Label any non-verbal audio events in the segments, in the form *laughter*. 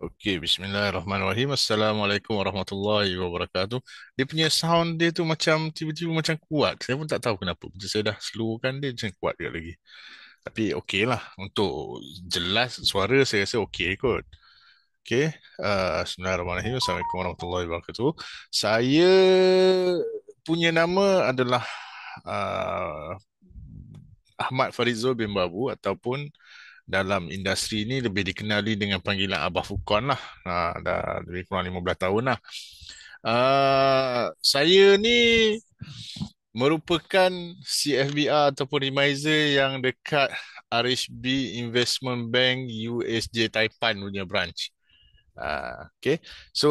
Okey, bismillahirrahmanirrahim. Assalamualaikum warahmatullahi wabarakatuh. Dia punya sound dia tu macam tiba-tiba macam kuat. Saya pun tak tahu kenapa. Bila saya dah slowkan dia macam kuat dia lagi. Tapi okey lah. Untuk jelas suara saya rasa okey kot. Okey. Uh, bismillahirrahmanirrahim. Assalamualaikum warahmatullahi wabarakatuh. Saya punya nama adalah uh, Ahmad Farizul bin Babu ataupun dalam industri ini lebih dikenali dengan panggilan Abah Fukon lah. Ha, dah lebih kurang 15 tahun lah. Uh, saya ni merupakan CFBR ataupun remiser yang dekat RHB Investment Bank USJ Taipan punya branch. Uh, ah, okay. So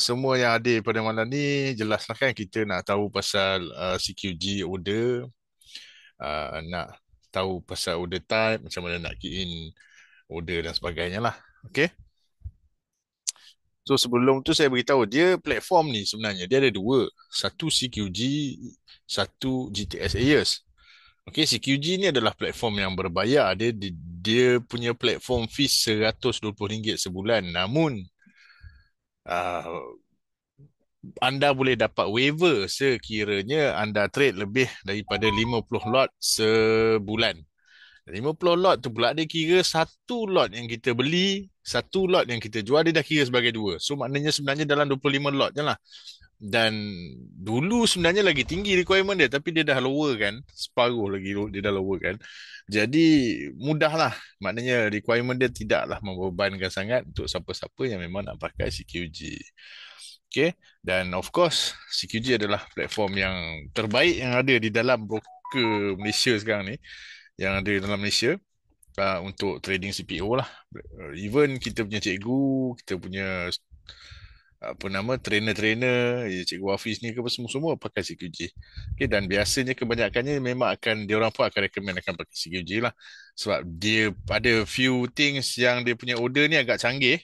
semua yang ada pada malam ni jelaslah kan kita nak tahu pasal uh, ah, CQG order. Uh, nak tahu pasal order type, macam mana nak key in order dan sebagainya lah. Okay. So sebelum tu saya beritahu dia platform ni sebenarnya dia ada dua. Satu CQG, satu GTS Ayers. Okay, CQG ni adalah platform yang berbayar. Dia, dia, dia punya platform fee RM120 sebulan. Namun, uh, anda boleh dapat waiver sekiranya anda trade lebih daripada 50 lot sebulan. 50 lot tu pula dia kira satu lot yang kita beli, satu lot yang kita jual dia dah kira sebagai dua. So maknanya sebenarnya dalam 25 lot je lah. Dan dulu sebenarnya lagi tinggi requirement dia tapi dia dah lower kan. Separuh lagi dia dah lower kan. Jadi mudahlah maknanya requirement dia tidaklah membebankan sangat untuk siapa-siapa yang memang nak pakai CQG. Okay. Dan of course, CQG adalah platform yang terbaik yang ada di dalam broker Malaysia sekarang ni. Yang ada di dalam Malaysia uh, untuk trading CPO lah. Uh, even kita punya cikgu, kita punya apa nama trainer-trainer ya, cikgu Hafiz ni ke apa semua-semua pakai CQG okay, dan biasanya kebanyakannya memang akan dia orang pun akan recommend akan pakai CQG lah sebab dia ada few things yang dia punya order ni agak canggih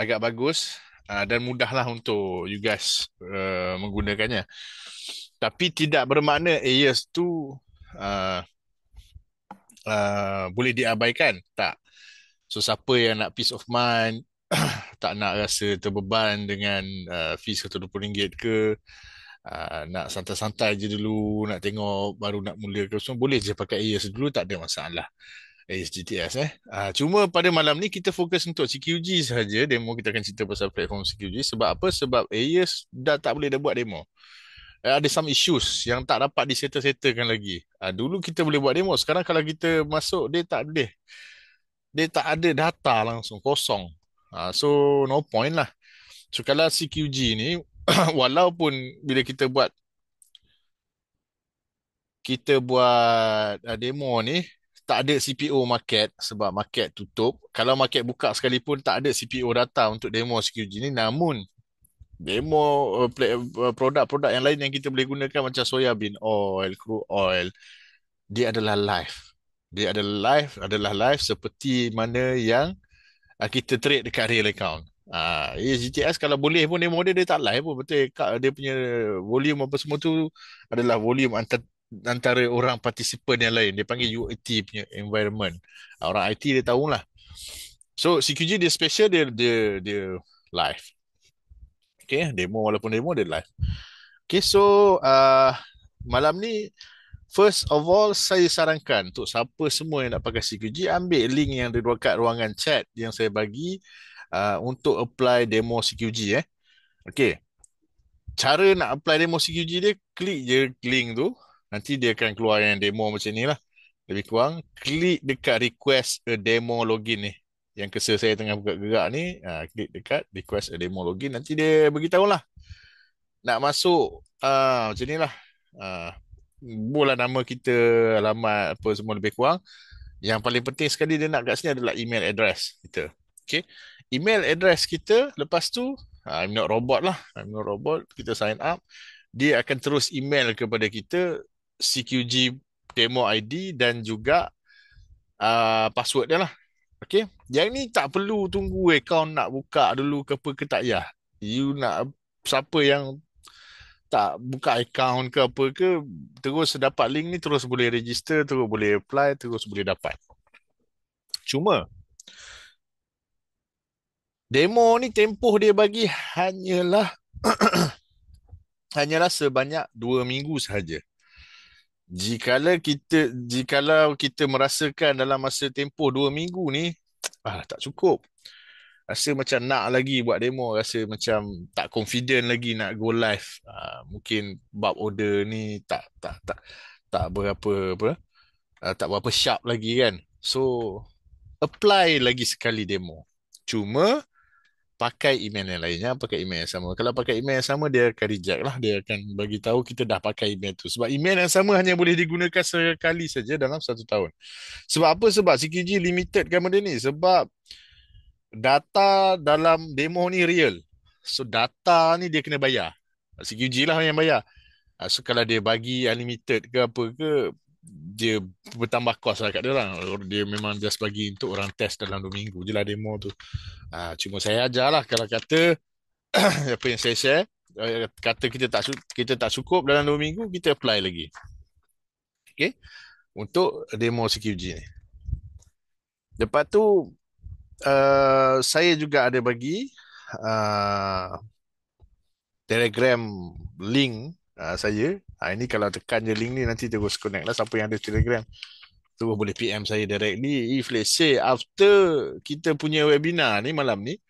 agak bagus uh, dan mudahlah untuk you guys uh, menggunakannya. Tapi tidak bermakna AES tu uh, uh, boleh diabaikan. Tak. So siapa yang nak peace of mind, *clears throat* tak nak rasa terbeban dengan uh, fees RM120 ke, uh, nak santai-santai je dulu, nak tengok baru nak mula ke semua, boleh je pakai AES dulu, tak ada masalah. HGTS eh. Uh, cuma pada malam ni kita fokus untuk CQG saja. Demo kita akan cerita pasal platform CQG. Sebab apa? Sebab AES dah tak boleh dah buat demo. Uh, ada some issues yang tak dapat disettle-settlekan lagi. Uh, dulu kita boleh buat demo. Sekarang kalau kita masuk, dia tak ada. Dia tak ada data langsung, kosong. Uh, so, no point lah. So, kalau CQG ni, *coughs* walaupun bila kita buat kita buat uh, demo ni tak ada CPO market sebab market tutup. Kalau market buka sekalipun tak ada CPO data untuk demo SQG ni namun demo uh, uh, produk-produk yang lain yang kita boleh gunakan macam soya bean oil, crude oil dia adalah live. Dia adalah live adalah live seperti mana yang uh, kita trade dekat real account. Ah, uh, eh, GTS kalau boleh pun demo dia dia tak live pun betul dia punya volume apa semua tu adalah volume antara antara orang participant yang lain dia panggil UAT punya environment ah, orang IT dia tahu lah so CQG dia special dia dia dia live okay demo walaupun demo dia live okay so uh, malam ni first of all saya sarankan untuk siapa semua yang nak pakai CQG ambil link yang ada dekat ruangan chat yang saya bagi uh, untuk apply demo CQG eh okay cara nak apply demo CQG dia klik je link tu nanti dia akan keluar yang demo macam ni lah. Lebih kurang, klik dekat request a demo login ni. Yang kesel saya tengah buka gerak ni, ha, klik dekat request a demo login. Nanti dia beritahu lah. Nak masuk uh, macam ni lah. Uh, ah, bola nama kita, alamat apa semua lebih kurang. Yang paling penting sekali dia nak kat sini adalah email address kita. Okay. Email address kita, lepas tu, I'm not robot lah. I'm not robot, kita sign up. Dia akan terus email kepada kita CQG demo ID dan juga uh, password dia lah. Okay. Yang ni tak perlu tunggu account nak buka dulu ke apa ke tak. Ya. You nak siapa yang tak buka account ke apa ke terus dapat link ni terus boleh register terus boleh apply terus boleh dapat cuma demo ni tempoh dia bagi hanyalah *clears throat* hanyalah sebanyak 2 minggu sahaja jikalau kita jikalau kita merasakan dalam masa tempoh 2 minggu ni ah tak cukup rasa macam nak lagi buat demo rasa macam tak confident lagi nak go live ah, mungkin bab order ni tak tak tak tak berapa apa ah, tak berapa sharp lagi kan so apply lagi sekali demo cuma pakai email yang lainnya pakai email yang sama kalau pakai email yang sama dia akan reject lah dia akan bagi tahu kita dah pakai email tu sebab email yang sama hanya boleh digunakan sekali saja dalam satu tahun sebab apa sebab CKG limited kan benda ni sebab data dalam demo ni real so data ni dia kena bayar CKG lah yang bayar ah, so kalau dia bagi unlimited ke apa ke dia bertambah kos lah kat dia orang. Dia memang just bagi untuk orang test dalam 2 minggu je lah demo tu. Ha, cuma saya ajar lah kalau kata *clears throat* apa yang saya share, eh, kata kita tak kita tak cukup dalam 2 minggu, kita apply lagi. Okay? Untuk demo CQG ni. Lepas tu, uh, saya juga ada bagi uh, telegram link uh, saya. Ha, ini kalau tekan je link ni nanti terus connect lah siapa yang ada Telegram. Terus boleh PM saya directly. If let's say after kita punya webinar ni malam ni,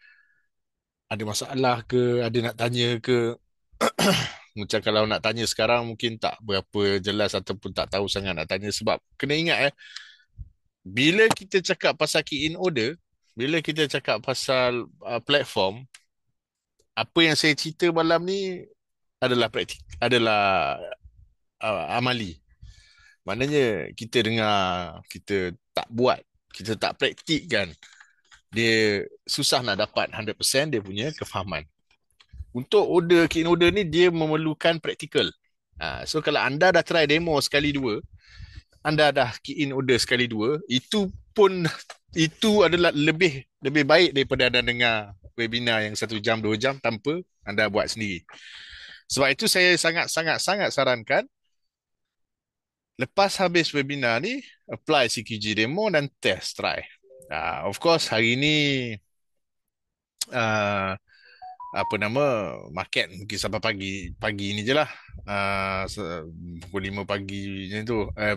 ada masalah ke, ada nak tanya ke, *coughs* macam kalau nak tanya sekarang mungkin tak berapa jelas ataupun tak tahu sangat nak tanya sebab kena ingat eh bila kita cakap pasal key in order bila kita cakap pasal uh, platform apa yang saya cerita malam ni adalah praktik adalah uh, amali maknanya kita dengar kita tak buat kita tak praktikkan dia susah nak dapat 100% dia punya kefahaman untuk order kin order ni dia memerlukan praktikal uh, so kalau anda dah try demo sekali dua anda dah key in order sekali dua itu pun itu adalah lebih lebih baik daripada anda dengar webinar yang satu jam dua jam tanpa anda buat sendiri sebab itu saya sangat-sangat-sangat sarankan lepas habis webinar ni apply CQG demo dan test try. Uh, ah, of course hari ini uh, ah, apa nama market mungkin sampai pagi pagi ni je lah uh, pukul 5 pagi macam tu uh,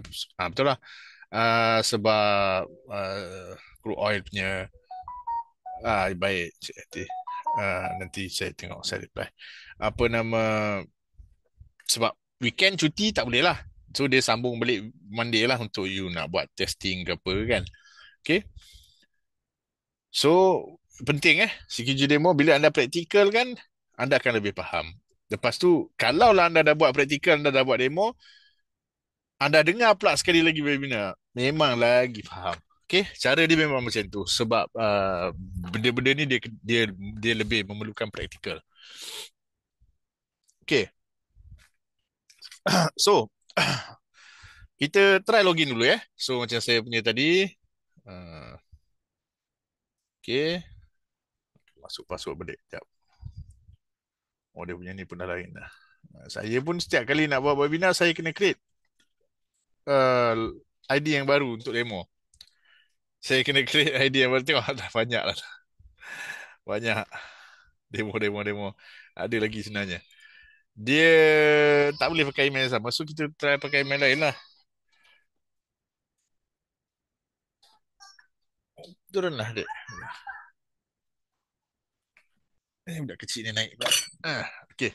betul lah uh, sebab uh, crude oil punya uh, baik uh, nanti saya tengok saya reply apa nama sebab weekend cuti tak boleh lah. So dia sambung balik Monday lah untuk you nak buat testing ke apa kan. Okay. So penting eh CQG demo bila anda praktikal kan anda akan lebih faham. Lepas tu kalau lah anda dah buat praktikal anda dah buat demo anda dengar pula sekali lagi webinar memang lagi faham. Okay, cara dia memang macam tu sebab uh, benda-benda ni dia dia dia lebih memerlukan praktikal. Okay. *coughs* So, *coughs* kita try login dulu ya. So, macam saya punya tadi. Uh, okay. Masuk password balik. Sekejap. Oh, dia punya ni pun dah lain lah. Saya pun setiap kali nak buat webinar, saya kena create uh, ID yang baru untuk demo. Saya kena *laughs* create ID yang baru. Tengok, dah banyak lah. Banyak. Demo, demo, demo. Ada lagi sebenarnya dia tak boleh pakai email yang sama. So kita try pakai email lain lah. Turunlah dia. Eh, budak kecil ni naik. Ah, ha, okay.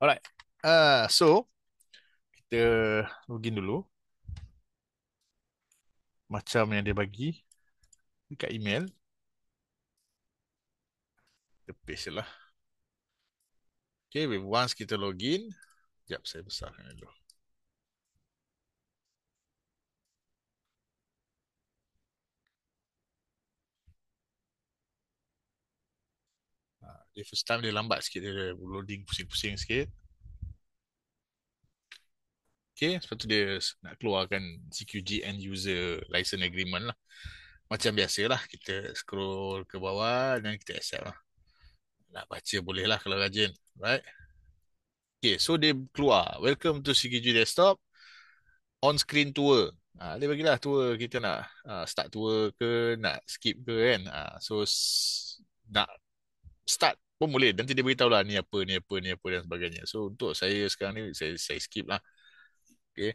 Alright. Ah, so, kita login dulu. Macam yang dia bagi. Dekat email. Kita paste lah. Okay, once kita login, jap saya besarkan dulu. Ah, dia first time dia lambat sikit, dia loading pusing-pusing sikit. Okay, sebab tu dia nak keluarkan CQG End User License Agreement lah. Macam biasalah, kita scroll ke bawah dan kita accept lah. Nak baca boleh lah kalau rajin. Right? Okay, so dia keluar. Welcome to CKG Desktop. On screen tour. Ha, dia bagilah tour kita nak ha, start tour ke, nak skip ke kan. Ha, so, nak start pun boleh. Nanti dia beritahu lah ni apa, ni apa, ni apa dan sebagainya. So, untuk saya sekarang ni, saya, saya skip lah. Okay.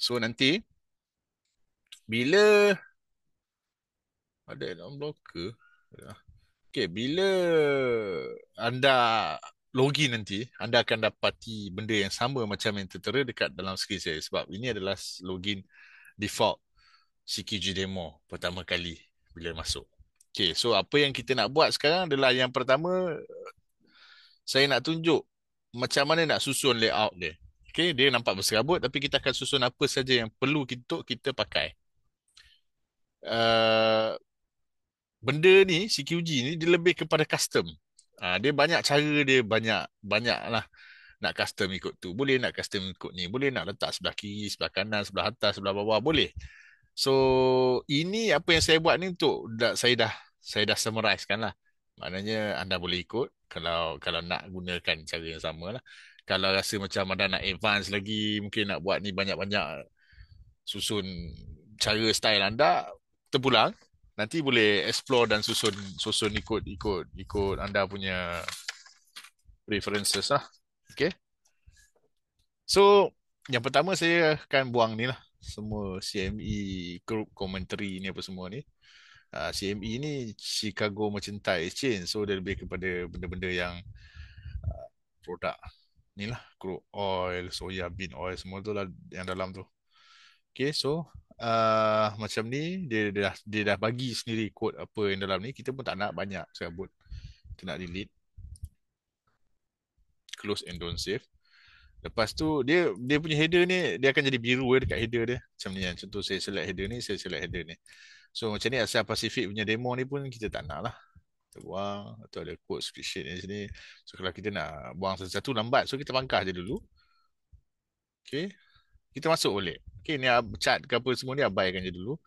So, nanti bila ada yang blocker. Ya. Okay, bila anda login nanti, anda akan dapati benda yang sama macam yang tertera dekat dalam skrin saya. Sebab ini adalah login default CQG demo pertama kali bila masuk. Okay, so apa yang kita nak buat sekarang adalah yang pertama, saya nak tunjuk macam mana nak susun layout dia. Okay, dia nampak berserabut tapi kita akan susun apa saja yang perlu kita, kita pakai. Uh, benda ni CQG ni dia lebih kepada custom. Ha, dia banyak cara dia banyak banyak lah nak custom ikut tu. Boleh nak custom ikut ni. Boleh nak letak sebelah kiri, sebelah kanan, sebelah atas, sebelah bawah. Boleh. So ini apa yang saya buat ni untuk dah, saya dah saya dah summarize kan lah. Maknanya anda boleh ikut kalau kalau nak gunakan cara yang sama lah. Kalau rasa macam anda nak advance lagi, mungkin nak buat ni banyak-banyak susun cara style anda, terpulang nanti boleh explore dan susun susun ikut ikut ikut anda punya preferences lah. Okay. So yang pertama saya akan buang ni lah semua CME group commentary ni apa semua ni. Ah, CME ni Chicago Merchandise Exchange. So dia lebih kepada benda-benda yang ah, produk ni lah. Crude oil, soya bean oil semua tu lah yang dalam tu. Okay so uh, macam ni dia, dia dah dia dah bagi sendiri kod apa yang dalam ni kita pun tak nak banyak serabut kita nak delete close and don't save lepas tu dia dia punya header ni dia akan jadi biru eh, dekat header dia macam ni kan contoh saya select header ni saya select header ni so macam ni Asia Pacific punya demo ni pun kita tak nak lah kita buang atau ada code spreadsheet ni. sini so kalau kita nak buang satu-satu lambat so kita pangkah je dulu okay kita masuk balik. Okay, ni ah, chat ke apa semua ni abaikan je dulu.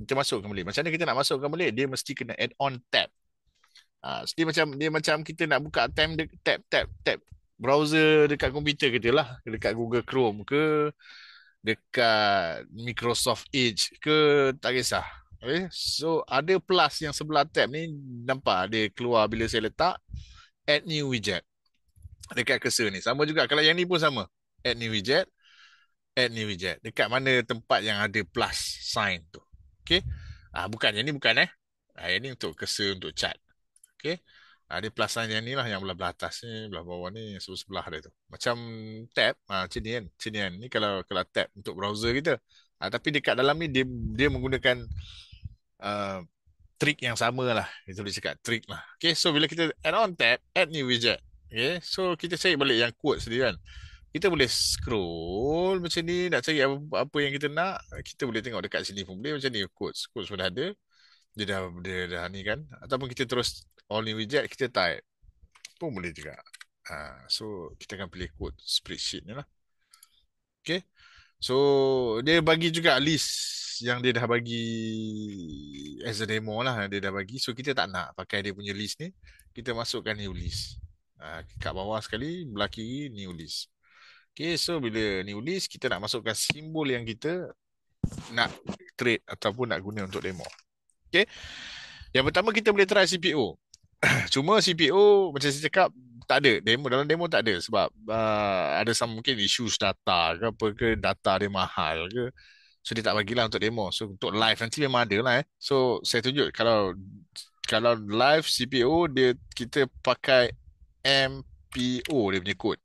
Kita masukkan balik. Macam mana kita nak masukkan balik? Dia mesti kena add on tab. Ah, uh, dia macam dia macam kita nak buka tab tab tab tab browser dekat komputer kita lah, dekat Google Chrome ke dekat Microsoft Edge ke tak kisah. Okay. So ada plus yang sebelah tab ni nampak dia keluar bila saya letak add new widget dekat cursor ni. Sama juga kalau yang ni pun sama. Add new widget at New widget. Dekat mana tempat yang ada plus sign tu. Okay. Ah, bukan yang ni bukan eh. Ah, yang ni untuk kesa untuk chat. Okay. Ah, dia plus sign yang ni lah yang belah belah atas ni, belah bawah ni, sebelah sebelah dia tu. Macam tab ah, macam ni kan. Macam ni kan. Ni kalau, kalau tab untuk browser kita. Ah, tapi dekat dalam ni dia dia menggunakan uh, ah, trik yang sama lah. Itu boleh cakap trick lah. Okay. So bila kita add on tab, add new widget. Okay. So kita cari balik yang quotes dia kan kita boleh scroll macam ni nak cari apa, apa yang kita nak kita boleh tengok dekat sini pun boleh macam ni quotes quotes sudah ada dia dah dia dah ni kan ataupun kita terus all new widget kita type pun boleh juga ha, so kita akan pilih quote spreadsheet ni lah okay so dia bagi juga list yang dia dah bagi as a demo lah dia dah bagi so kita tak nak pakai dia punya list ni kita masukkan new list ha, kat bawah sekali belah kiri new list Okay, so bila ni list kita nak masukkan simbol yang kita nak trade ataupun nak guna untuk demo. Okay. Yang pertama kita boleh try CPO. *clears throat* Cuma CPO macam saya cakap tak ada demo dalam demo tak ada sebab uh, ada some mungkin issues data ke apa ke data dia mahal ke so dia tak bagilah untuk demo so untuk live nanti memang ada lah eh so saya tunjuk kalau kalau live CPO dia kita pakai MPO dia punya code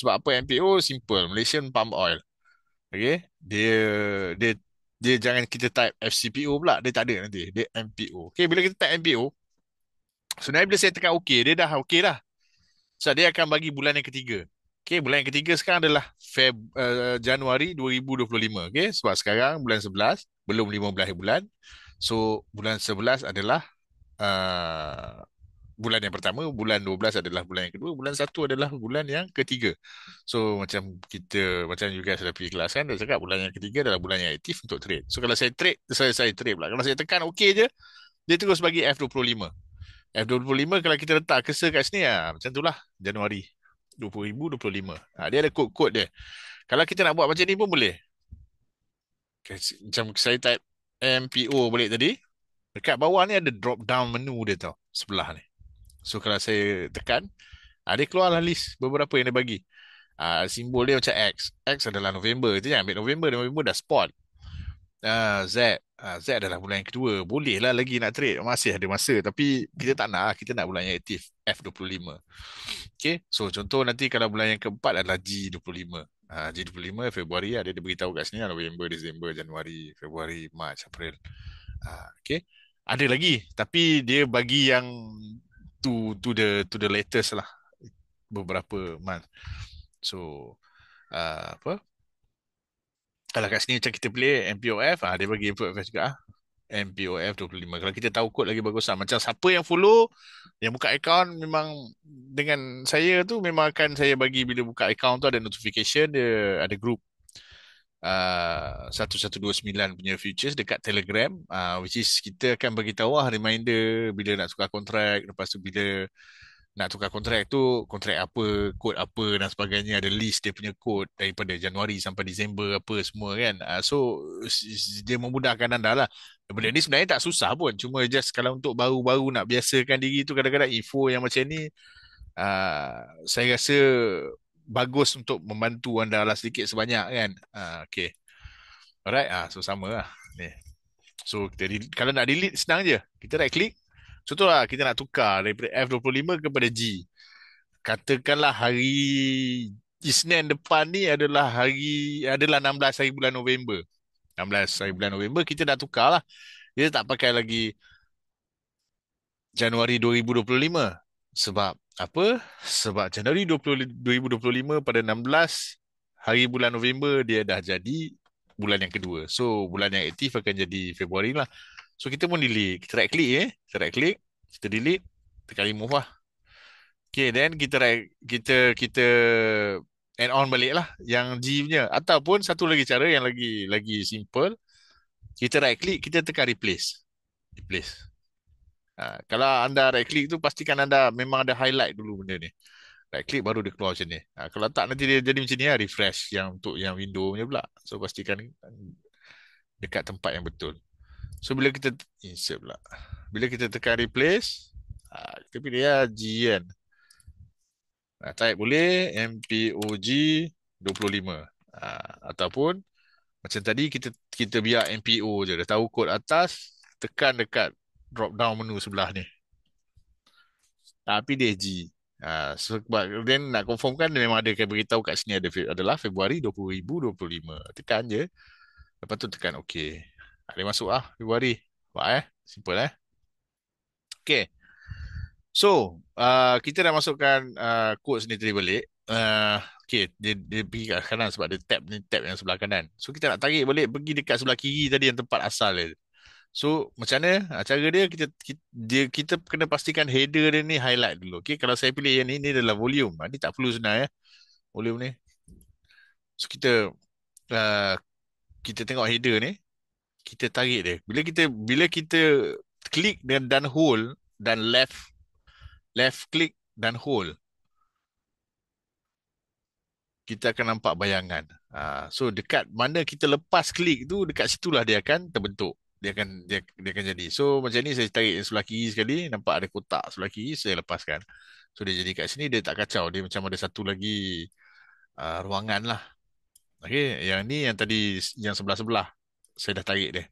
sebab apa MPO? Simple. Malaysian Palm Oil. Okay. Dia dia dia jangan kita type FCPO pula. Dia tak ada nanti. Dia MPO. Okay. Bila kita type MPO. Sebenarnya bila saya tekan okay, Dia dah okay lah. So dia akan bagi bulan yang ketiga. Okay. Bulan yang ketiga sekarang adalah Feb, uh, Januari 2025. Okay. Sebab sekarang bulan 11. Belum 15 bulan. So bulan 11 adalah uh, bulan yang pertama, bulan 12 adalah bulan yang kedua, bulan 1 adalah bulan yang ketiga. So macam kita macam you guys dah pergi kelas kan, dia cakap bulan yang ketiga adalah bulan yang aktif untuk trade. So kalau saya trade, saya saya trade pula. Kalau saya tekan okey je, dia terus bagi F25. F25 kalau kita letak kesa kat sini ah, macam itulah Januari 2025. Ha, ah, dia ada kod-kod dia. Kalau kita nak buat macam ni pun boleh. Macam saya type MPO balik tadi, dekat bawah ni ada drop down menu dia tau, sebelah ni. So kalau saya tekan, ha, dia keluarlah list beberapa yang dia bagi. Ha, simbol dia macam X. X adalah November. Itu yang ambil November. November dah spot. Ha, ah, Z. Ha, Z adalah bulan yang kedua. Boleh lah lagi nak trade. Masih ada masa. Tapi kita tak nak. Lah. Kita nak bulan yang aktif. F25. Okay. So contoh nanti kalau bulan yang keempat adalah G25. Ha, G25 Februari. Ada lah. dia beritahu kat sini. Lah. November, Disember, Januari, Februari, Mac, April. Ha, okay. Ada lagi. Tapi dia bagi yang to to the to the latest lah beberapa month. So uh, apa? Kalau kat sini macam kita play MPOF, ah, dia bagi MPOF juga ah. MPOF 25. Kalau kita tahu kod lagi bagus lah. Macam siapa yang follow, yang buka account memang dengan saya tu memang akan saya bagi bila buka account tu ada notification, dia ada group 1129 uh, punya futures dekat Telegram uh, which is kita akan bagi tahu lah reminder bila nak tukar kontrak lepas tu bila nak tukar kontrak tu kontrak apa kod apa dan sebagainya ada list dia punya kod daripada Januari sampai Disember apa semua kan uh, so dia memudahkan anda lah benda ni sebenarnya tak susah pun cuma just kalau untuk baru-baru nak biasakan diri tu kadang-kadang info yang macam ni uh, saya rasa bagus untuk membantu anda lah sedikit sebanyak kan. Ha, okay. Alright, ah ha, so sama lah. Ni. So, kita, kalau nak delete, senang je. Kita right click. So, tu lah kita nak tukar daripada F25 kepada G. Katakanlah hari Isnin depan ni adalah hari adalah 16 hari bulan November. 16 hari bulan November kita dah tukar lah. Kita tak pakai lagi Januari 2025 sebab apa sebab Januari 20, 2025 pada 16 hari bulan November dia dah jadi bulan yang kedua. So bulan yang aktif akan jadi Februari lah. So kita pun delete. Kita right click eh. Kita right click. Kita delete. Tekan remove lah. Okay then kita right, kita kita and on balik lah yang G punya. Ataupun satu lagi cara yang lagi lagi simple. Kita right click. Kita tekan replace. Replace. Ha, kalau anda right click tu pastikan anda memang ada highlight dulu benda ni. Right click baru dia keluar macam ni. Ha, kalau tak nanti dia jadi macam ni lah, refresh yang untuk yang window punya pula. So pastikan dekat tempat yang betul. So bila kita insert pula. Bila kita tekan replace, ha, kita pilih ya G kan. Ha, type boleh MPOG 25. Ha, ataupun macam tadi kita kita biar MPO je. Dah tahu kod atas, tekan dekat drop down menu sebelah ni. Tapi dia G. Ha, sebab then nak confirmkan dia memang ada kan beritahu kat sini ada adalah Februari 2025. Tekan je. Lepas tu tekan OK. Ha, dia masuk lah Februari. Nampak eh? Simple eh? Okay. So, uh, kita dah masukkan uh, sendiri tadi balik. Uh, okay, dia, dia pergi kat kanan sebab dia tap ni tap yang sebelah kanan. So, kita nak tarik balik pergi dekat sebelah kiri tadi yang tempat asal dia. So macam mana ha, cara dia kita dia kita kena pastikan header dia ni highlight dulu. Okey kalau saya pilih yang ni ni adalah volume. Ha, ni tak perlu sebenarnya. Eh, volume ni. So kita uh, kita tengok header ni kita tarik dia. Bila kita bila kita klik dan dan hold dan left left click dan hold kita akan nampak bayangan. Uh, so dekat mana kita lepas klik tu dekat situlah dia akan terbentuk dia akan dia, dia akan jadi. So macam ni saya tarik yang sebelah kiri sekali nampak ada kotak sebelah kiri saya lepaskan. So dia jadi kat sini dia tak kacau. Dia macam ada satu lagi uh, ruangan lah. Okey, Yang ni yang tadi yang sebelah-sebelah saya dah tarik dia.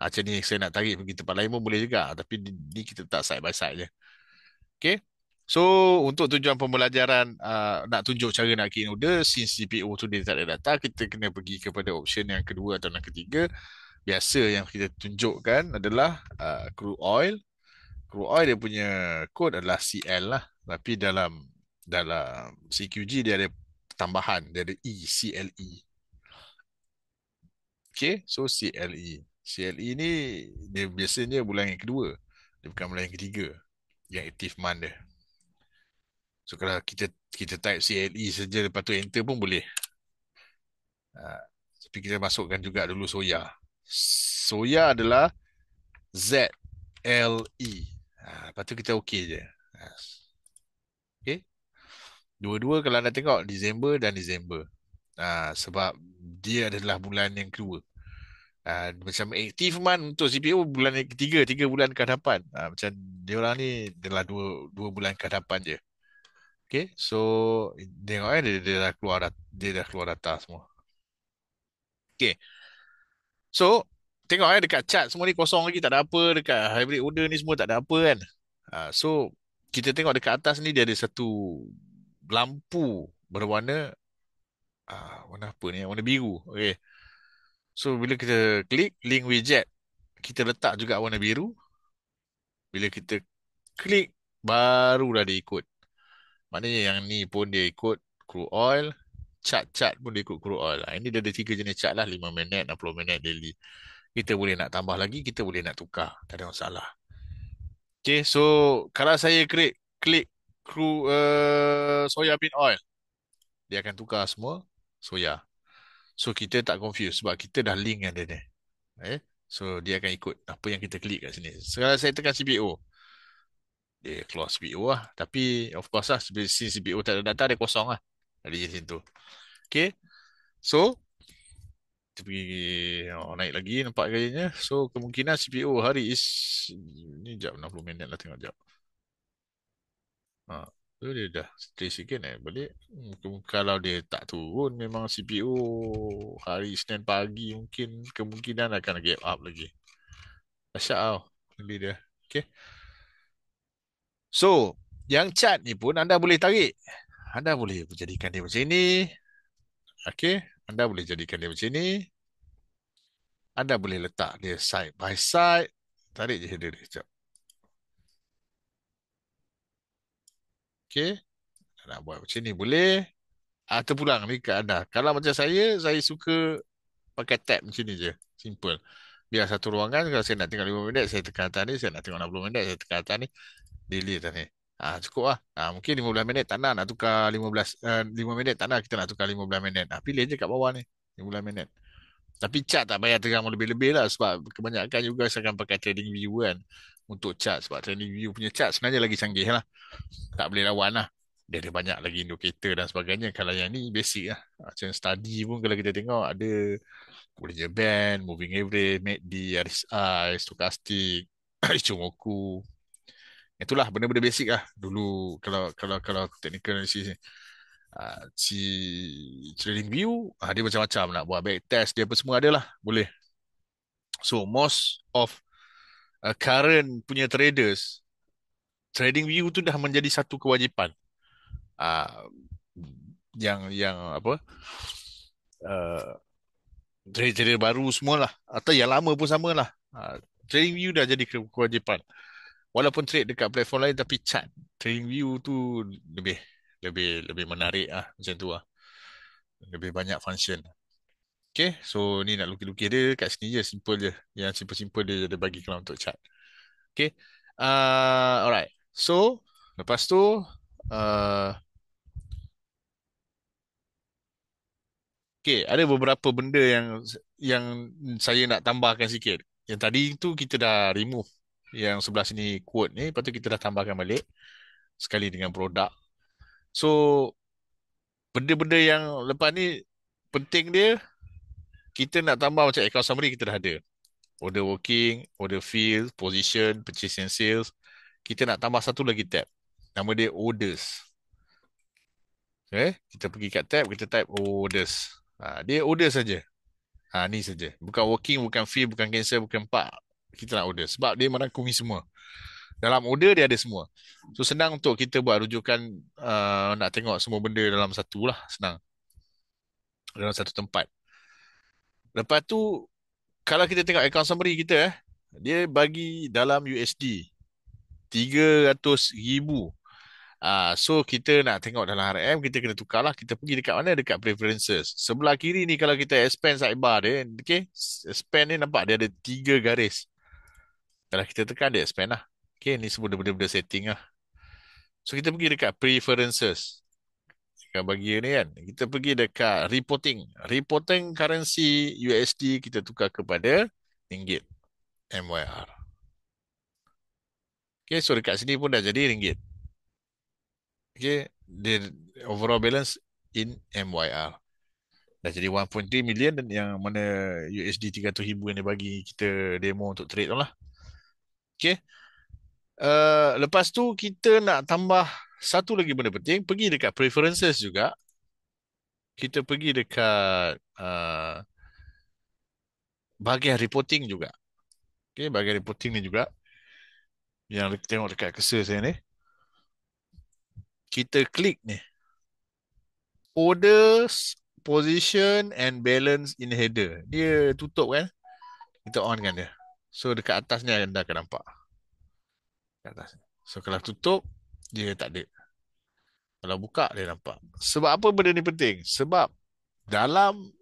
Macam ni saya nak tarik pergi tempat lain pun boleh juga. Tapi ni kita tak side by side je. Okay. So untuk tujuan pembelajaran uh, nak tunjuk cara nak key order since CPO tu dia tak ada data kita kena pergi kepada option yang kedua atau yang ketiga biasa yang kita tunjukkan adalah uh, crude oil. Crude oil dia punya kod adalah CL lah. Tapi dalam dalam CQG dia ada tambahan. Dia ada E, CLE. Okay, so CLE. CLE ni dia biasanya bulan yang kedua. Dia bukan bulan yang ketiga. Yang aktif month dia. So kalau kita kita type CLE saja lepas tu enter pun boleh. Uh, tapi kita masukkan juga dulu soya soya adalah Z L E. Ha, lepas tu kita okey je. Ha. Okay. Dua-dua kalau anda tengok Disember dan Disember. Ha, sebab dia adalah bulan yang kedua. Ha, macam aktif man untuk CPU bulan yang ketiga, tiga bulan ke hadapan. Ha, macam dia orang ni adalah dua dua bulan ke hadapan je. Okay, so tengok eh, dia, dia, dah keluar dia dah keluar data semua. Okay, So, tengok eh dekat chat semua ni kosong lagi tak ada apa dekat hybrid order ni semua tak ada apa kan. Ha, so kita tengok dekat atas ni dia ada satu lampu berwarna ah ha, warna apa ni? Warna biru. Okey. So bila kita klik link widget, kita letak juga warna biru. Bila kita klik barulah dia ikut. Maknanya yang ni pun dia ikut crude oil, cat-cat pun dia ikut crude oil lah. Ini dia ada tiga jenis cat lah, 5 minit, 60 minit daily. Kita boleh nak tambah lagi, kita boleh nak tukar. Tak ada masalah. Okay, so kalau saya klik, klik crude uh, soya bean oil, dia akan tukar semua soya. So kita tak confuse sebab kita dah link dengan dia ni. Eh? So dia akan ikut apa yang kita klik kat sini. Sekarang saya tekan CBO. Dia keluar CBO lah. Tapi of course lah, sebab CBO tak ada data, dia kosong lah. Ada je situ. Okay. So, kita pergi oh, naik lagi nampak gayanya. So, kemungkinan CPO hari is... Ni jap, 60 minit lah tengok jap. Ha. So, dia dah stay sikit eh. Balik. Hmm, kalau dia tak turun, memang CPO hari Senin pagi mungkin kemungkinan akan gap up lagi. Asyak tau. Beli dia. Okay. So, yang chat ni pun anda boleh tarik anda boleh jadikan dia macam ni, Okey, anda boleh jadikan dia macam ni. Anda boleh letak dia side by side. Tarik je header dia sekejap. Okey. Nak buat macam ni boleh. Atau ah, pulang ni ke anda. Kalau macam saya, saya suka pakai tab macam ni je. Simple. Biar satu ruangan, kalau saya nak tengok 5 minit, saya tekan atas ni. Saya nak tengok 60 minit, saya tekan atas ni. Delete atas ni. Ah ha, cukup lah. ah Ha, mungkin 15 minit tak nak nak tukar 15 uh, 5 minit tak nak kita nak tukar 15 minit. Ah ha, pilih je kat bawah ni 15 minit. Tapi cat tak bayar terang lebih-lebih lah sebab kebanyakan juga saya akan pakai trading view kan untuk cat sebab trading view punya cat sebenarnya lagi canggih lah. Tak boleh lawan lah. Dia ada banyak lagi indicator dan sebagainya. Kalau yang ni basic lah. Ah, macam study pun kalau kita tengok ada Bollinger Band, Moving Average, MACD, uh, RSI, Stochastic, Ichimoku, *coughs* itulah benda-benda basic lah dulu kalau kalau kalau technical analysis ni ah, si trading view uh, dia macam-macam nak buat back test dia apa semua ada lah boleh so most of uh, current punya traders trading view tu dah menjadi satu kewajipan uh, yang yang apa uh, trader, trader baru semualah atau yang lama pun samalah uh, trading view dah jadi kewajipan walaupun trade dekat platform lain tapi chat trading view tu lebih lebih lebih menarik ah macam tu ah lebih banyak function Okay, so ni nak lukis-lukis dia kat sini je, simple je. Yang simple-simple dia dia bagi kalau untuk chat. Okay, uh, alright. So, lepas tu, uh, okay, ada beberapa benda yang yang saya nak tambahkan sikit. Yang tadi tu kita dah remove yang sebelah sini quote ni lepas tu kita dah tambahkan balik sekali dengan produk so benda-benda yang lepas ni penting dia kita nak tambah macam account summary kita dah ada order working order field position purchase and sales kita nak tambah satu lagi tab nama dia orders okay. Eh, kita pergi kat tab kita type orders ha, dia orders saja ha, ni saja bukan working bukan fee bukan cancel bukan part kita nak order sebab dia merangkumi semua dalam order dia ada semua so senang untuk kita buat rujukan uh, nak tengok semua benda dalam satu lah senang dalam satu tempat lepas tu kalau kita tengok account summary kita eh dia bagi dalam USD 300 ribu Uh, so kita nak tengok dalam RM kita kena tukarlah kita pergi dekat mana dekat preferences sebelah kiri ni kalau kita expand sidebar dia okey expand ni nampak dia ada tiga garis kalau kita tekan, dia expand lah. Okay, ni semua benda-benda setting lah. So, kita pergi dekat preferences. Kita bagi ni kan. Kita pergi dekat reporting. Reporting currency USD kita tukar kepada ringgit. MYR. Okay, so dekat sini pun dah jadi ringgit. Okay, the overall balance in MYR. Dah jadi 1.3 million dan yang mana USD 300 ribu yang dia bagi kita demo untuk trade tu lah. Okey. Uh, lepas tu kita nak tambah satu lagi benda penting, pergi dekat preferences juga. Kita pergi dekat uh, bahagian reporting juga. Okey, bahagian reporting ni juga yang kita tengok dekat cursor saya ni. Kita klik ni. Orders, position and balance in header. Dia tutup kan? Kita on kan dia. So dekat atas ni anda akan nampak. Dekat atas. So kalau tutup, dia tak ada. Kalau buka, dia nampak. Sebab apa benda ni penting? Sebab dalam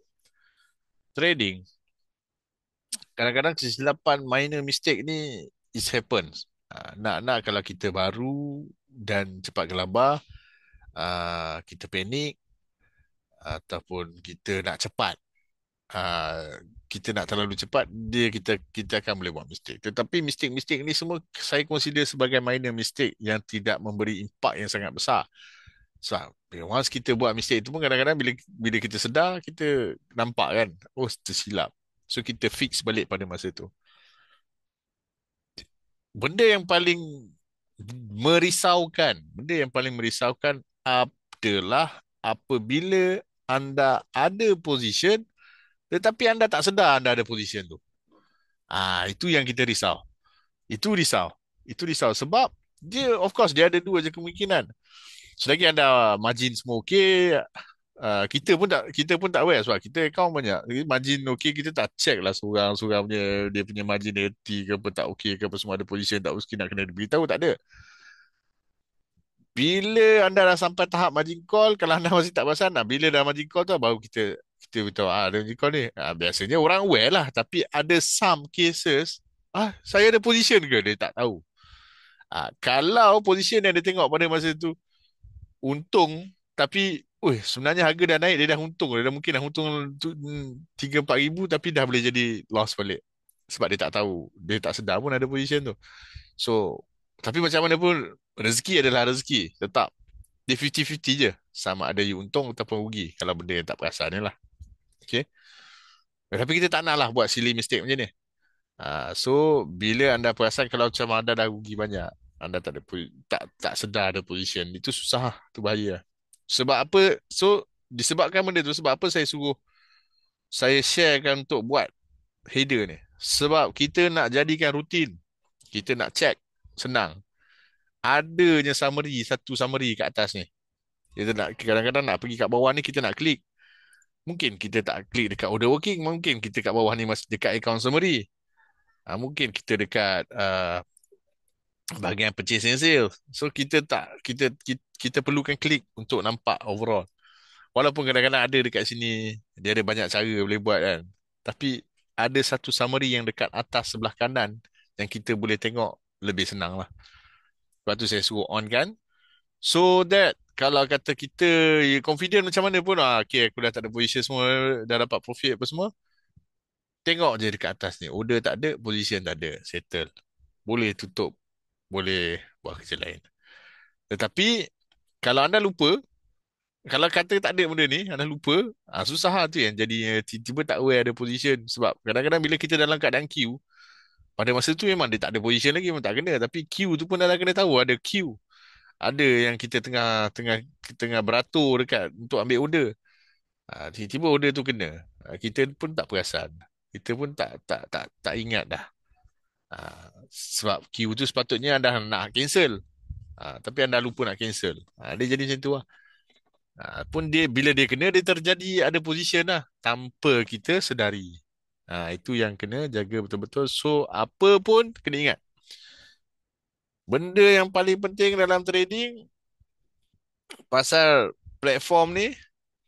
trading, kadang-kadang kesilapan minor mistake ni is happens. Ha, nak-nak kalau kita baru dan cepat gelabah, ha, kita panik ataupun kita nak cepat. Ah, kita nak terlalu cepat dia kita kita akan boleh buat mistake tetapi mistake-mistake ni semua saya consider sebagai minor mistake yang tidak memberi impak yang sangat besar sebab so, once kita buat mistake itu pun kadang-kadang bila bila kita sedar kita nampak kan oh tersilap so kita fix balik pada masa itu. benda yang paling merisaukan benda yang paling merisaukan adalah apabila anda ada position tetapi anda tak sedar anda ada position tu. Ah itu yang kita risau. Itu risau. Itu risau sebab dia of course dia ada dua je kemungkinan. Selagi anda ah, margin semua okey, uh, kita pun tak kita pun tak aware sebab kita kau banyak. Margin okey kita tak check lah seorang-seorang punya dia punya margin equity ke apa tak okey ke apa semua ada position tak mesti nak kena diberitahu tak ada. Bila anda dah sampai tahap margin call, kalau anda masih tak perasan, bila dah margin call tu baru kita kita beritahu ah ada recall ni. Ah, biasanya orang aware lah tapi ada some cases ah saya ada position ke dia tak tahu. Ah kalau position yang dia tengok pada masa tu untung tapi weh sebenarnya harga dah naik dia dah untung dia dah mungkin dah untung 3 hmm, ribu tapi dah boleh jadi loss balik sebab dia tak tahu dia tak sedar pun ada position tu. So tapi macam mana pun rezeki adalah rezeki tetap dia 50-50 je sama ada you untung ataupun rugi kalau benda yang tak perasan ni lah. Okay. Tapi kita tak nak lah buat silly mistake macam ni. Uh, so, bila anda perasan kalau macam anda dah rugi banyak, anda tak ada tak tak sedar ada position itu susah lah, tu bahaya lah. sebab apa so disebabkan benda tu sebab apa saya suruh saya sharekan untuk buat header ni sebab kita nak jadikan rutin kita nak check senang adanya summary satu summary kat atas ni kita nak kadang-kadang nak pergi kat bawah ni kita nak klik mungkin kita tak klik dekat order working mungkin kita kat bawah ni masih dekat account summary uh, mungkin kita dekat uh, bahagian purchasing sales so kita tak kita, kita kita perlukan klik untuk nampak overall walaupun kadang-kadang ada dekat sini dia ada banyak cara boleh buat kan tapi ada satu summary yang dekat atas sebelah kanan yang kita boleh tengok lebih senang lah. Lepas tu saya suruh on kan. So that kalau kata kita you ya, confident macam mana pun ah okey aku dah tak ada position semua dah dapat profit apa semua tengok je dekat atas ni order tak ada position tak ada settle boleh tutup boleh buat kerja lain tetapi kalau anda lupa kalau kata tak ada benda ni anda lupa ah ha, susah lah tu yang jadi tiba-tiba tak aware ada position sebab kadang-kadang bila kita dalam keadaan queue pada masa tu memang dia tak ada position lagi memang tak kena tapi queue tu pun anda kena tahu ada queue ada yang kita tengah tengah tengah beratur dekat untuk ambil order. Ha, tiba-tiba order tu kena. Ha, kita pun tak perasan. Kita pun tak tak tak tak ingat dah. Ha, sebab queue tu sepatutnya anda nak cancel. Ha, tapi anda lupa nak cancel. Ha, dia jadi macam tu lah. Ha, pun dia bila dia kena dia terjadi ada position lah tanpa kita sedari. Ha, itu yang kena jaga betul-betul. So apa pun kena ingat benda yang paling penting dalam trading pasal platform ni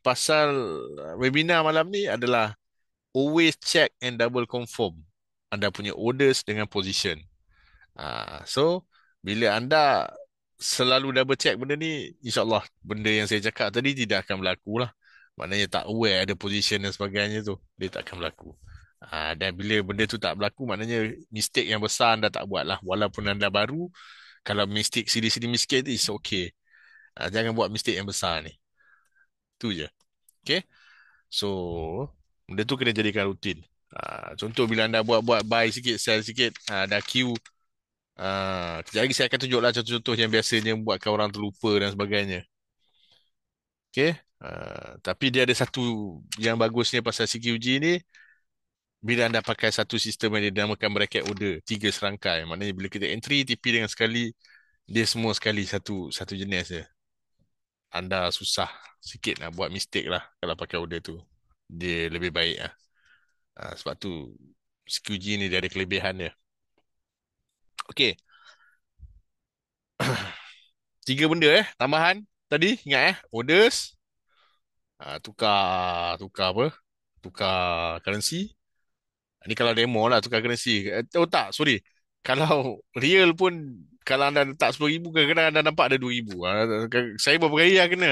pasal uh, webinar malam ni adalah always check and double confirm anda punya orders dengan position ah, so bila anda selalu double check benda ni insyaAllah benda yang saya cakap tadi tidak akan berlaku lah maknanya tak aware ada position dan sebagainya tu dia tak akan berlaku Uh, dan bila benda tu tak berlaku, maknanya mistake yang besar anda tak buat lah. Walaupun anda baru, kalau mistake sini-sini mistake tu, it's okay. Uh, jangan buat mistake yang besar ni. Tu je. Okay? So, benda tu kena jadikan rutin. Uh, contoh bila anda buat-buat buy sikit, sell sikit, uh, dah queue. Uh, Jadi saya akan tunjuklah contoh-contoh yang biasanya buatkan orang terlupa dan sebagainya. Okay? Uh, tapi dia ada satu yang bagusnya pasal CQG ni, bila anda pakai satu sistem yang dinamakan bracket order tiga serangkai maknanya bila kita entry TP dengan sekali dia semua sekali satu satu jenis dia anda susah sikit nak buat mistake lah kalau pakai order tu dia lebih baik lah ha, sebab tu SQG ni dia ada kelebihan dia Okay. *coughs* tiga benda eh tambahan tadi ingat eh orders ha, tukar tukar apa tukar currency ini kalau demo lah tukar currency. Eh, oh tak, sorry. Kalau real pun kalau anda letak RM10,000 ke kena anda nampak ada RM2,000. Ah, saya berapa kali yang kena.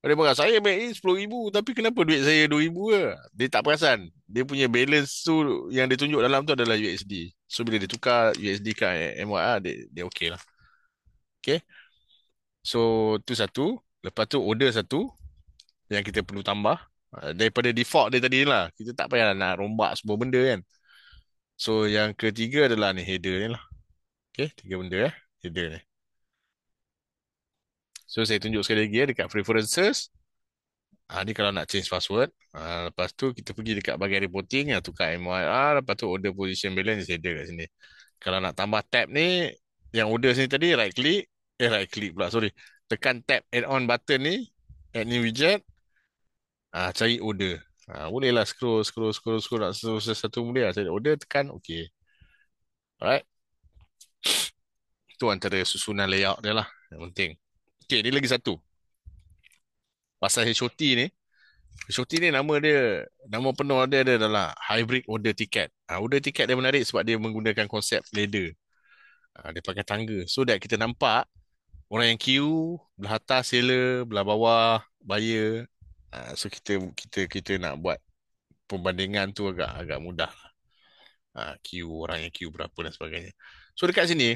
Dia berkata, saya make in RM10,000 tapi kenapa duit saya RM2,000 ke? Dia tak perasan. Dia punya balance tu yang dia tunjuk dalam tu adalah USD. So bila dia tukar USD ke kan, eh, MYR, ah, dia, dia okey lah. Okay. So tu satu. Lepas tu order satu yang kita perlu tambah. Ah, daripada default dia tadi lah kita tak payah nak rombak semua benda kan so yang ketiga adalah ni header ni lah okay? tiga benda ya, header ni so saya tunjuk sekali lagi eh, dekat preferences ha, ni kalau nak change password ha, lepas tu kita pergi dekat bahagian reporting yang tukar MYR lepas tu order position balance header kat sini kalau nak tambah tab ni yang order sini tadi right click eh right click pula sorry tekan tab add on button ni add new widget ah uh, cari order. Ah uh, boleh lah scroll scroll scroll scroll nak selesai satu mulia lah. cari order tekan okey. Alright. Itu antara susunan layout dia lah yang penting. Okey, ni lagi satu. Pasal HOT ni, HOT ni nama dia, nama penuh dia adalah Hybrid Order Ticket. Ah uh, order ticket dia menarik sebab dia menggunakan konsep ladder. Ah uh, dia pakai tangga. So that kita nampak orang yang queue, belah atas seller, belah bawah buyer, Uh, so kita kita kita nak buat perbandingan tu agak agak mudah. Ah uh, Q orang yang Q berapa dan sebagainya. So dekat sini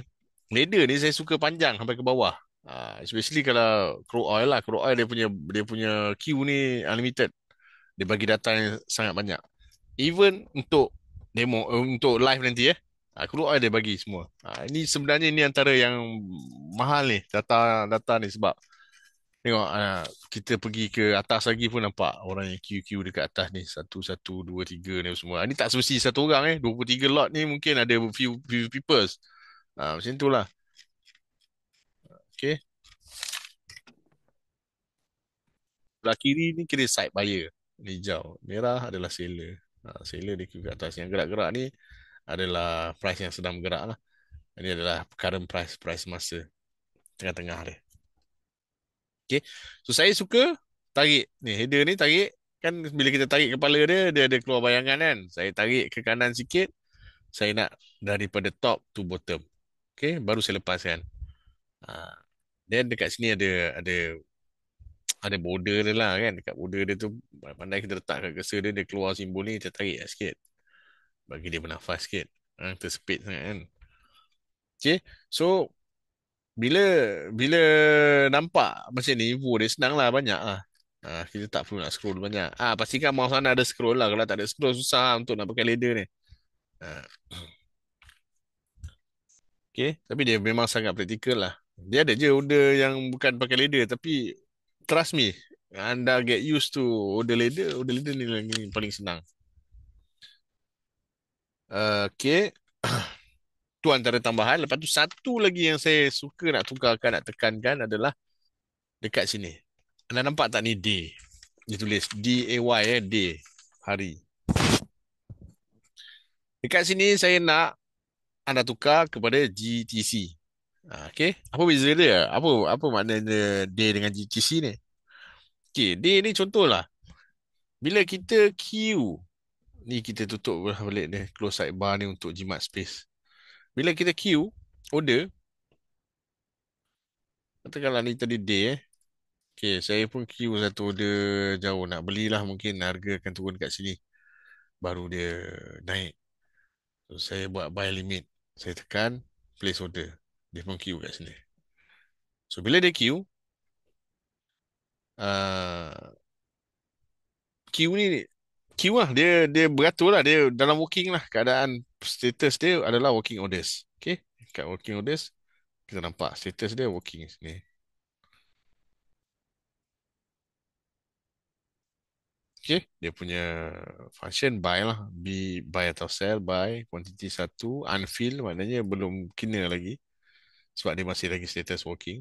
ladder ni saya suka panjang sampai ke bawah. Ah uh, especially kalau crude oil lah, crude oil dia punya dia punya Q ni unlimited. Dia bagi data yang sangat banyak. Even untuk demo uh, untuk live nanti ya. Eh. Ah uh, crude oil dia bagi semua. Ah uh, ini sebenarnya ini antara yang mahal ni data data ni sebab Tengok uh, kita pergi ke atas lagi pun nampak orang yang queue-queue dekat atas ni. Satu, satu, dua, tiga ni semua. Ini ah, tak semesti satu orang eh. 23 lot ni mungkin ada few, few people. Uh, ah, macam tu lah. Okay. Sebelah kiri ni kira side buyer. Ni hijau. Merah adalah seller. Ha, uh, seller dia queue atas. Yang gerak-gerak ni adalah price yang sedang gerak lah. Ini adalah current price, price masa. Tengah-tengah dia. Okay. So saya suka tarik ni header ni tarik kan bila kita tarik kepala dia dia ada keluar bayangan kan. Saya tarik ke kanan sikit. Saya nak daripada top to bottom. Okay. Baru saya lepaskan. Ha. Then dekat sini ada ada ada border dia lah kan. Dekat border dia tu pandai kita letak kat kesa dia dia keluar simbol ni kita tarik lah sikit. Bagi dia bernafas sikit. Ha, tersepit sangat kan. Okay. So bila bila nampak macam ni info dia senang lah banyak lah ah, kita tak perlu nak scroll banyak ah, pastikan mouse sana ada scroll lah kalau tak ada scroll susah lah untuk nak pakai ladder ni ah. Okay, tapi dia memang sangat praktikal lah. Dia ada je order yang bukan pakai ladder tapi trust me, anda get used to order ladder, order ladder ni lagi paling senang. Uh, okay. *coughs* tu antara tambahan lepas tu satu lagi yang saya suka nak tukarkan nak tekankan adalah dekat sini anda nampak tak ni D dia tulis D A Y eh D hari dekat sini saya nak anda tukar kepada GTC ha, Okay. Apa beza dia? Apa apa maknanya D dengan GTC ni? Okay. Day ni contohlah. Bila kita Q, Ni kita tutup lah balik ni. Close sidebar ni untuk jimat space. Bila kita queue, order, katakanlah ni tadi day eh. Okay, saya pun queue satu order jauh nak belilah mungkin harga akan turun kat sini. Baru dia naik. So, saya buat buy limit. Saya tekan, place order. Dia pun queue kat sini. So, bila dia queue, uh, queue ni queue lah. Dia dia beratur lah. Dia dalam working lah. Keadaan status dia adalah working orders. Okay. Kat working orders, kita nampak status dia working sini. Okay. Dia punya function buy lah. B, buy atau sell, buy. Quantity satu. Unfill maknanya belum kena lagi. Sebab dia masih lagi status working.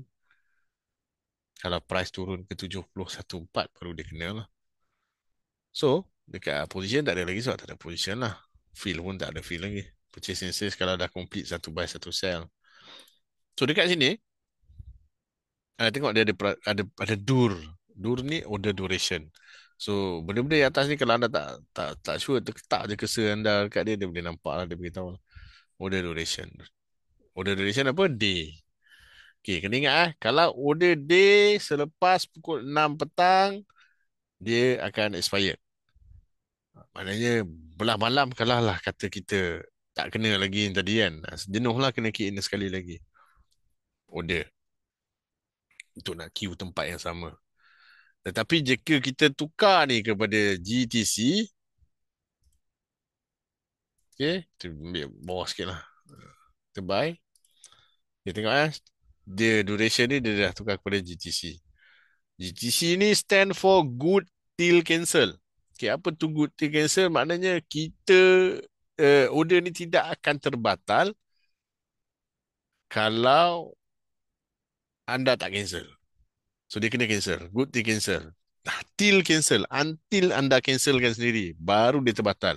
Kalau price turun ke 71.4 baru dia kena lah. So, dekat position tak ada lagi sebab tak ada position lah. Fill pun tak ada fill lagi. Purchasing sales kalau dah complete satu buy satu sell. So dekat sini, uh, tengok dia ada, ada, ada dur. Dur ni order duration. So benda-benda yang atas ni kalau anda tak tak tak sure, terketak je kesa anda dekat dia, dia boleh nampak lah, dia beritahu lah. Order duration. Order duration apa? Day. Okay, kena ingat eh. Kalau order day selepas pukul 6 petang, dia akan expired. Maknanya belah malam kalah lah kata kita tak kena lagi yang tadi kan. Ah, Jenuh lah kena kick sekali lagi. Order. Untuk nak queue tempat yang sama. Tetapi jika kita tukar ni kepada GTC. Okay. Kita ambil bawah sikit lah. Kita buy. Kita tengok eh. Dia duration ni dia dah tukar kepada GTC. GTC ni stand for good till cancel okey apa tunggu to cancel maknanya kita uh, order ni tidak akan terbatal kalau anda tak cancel so dia kena cancel good to cancel till cancel until anda cancelkan sendiri baru dia terbatal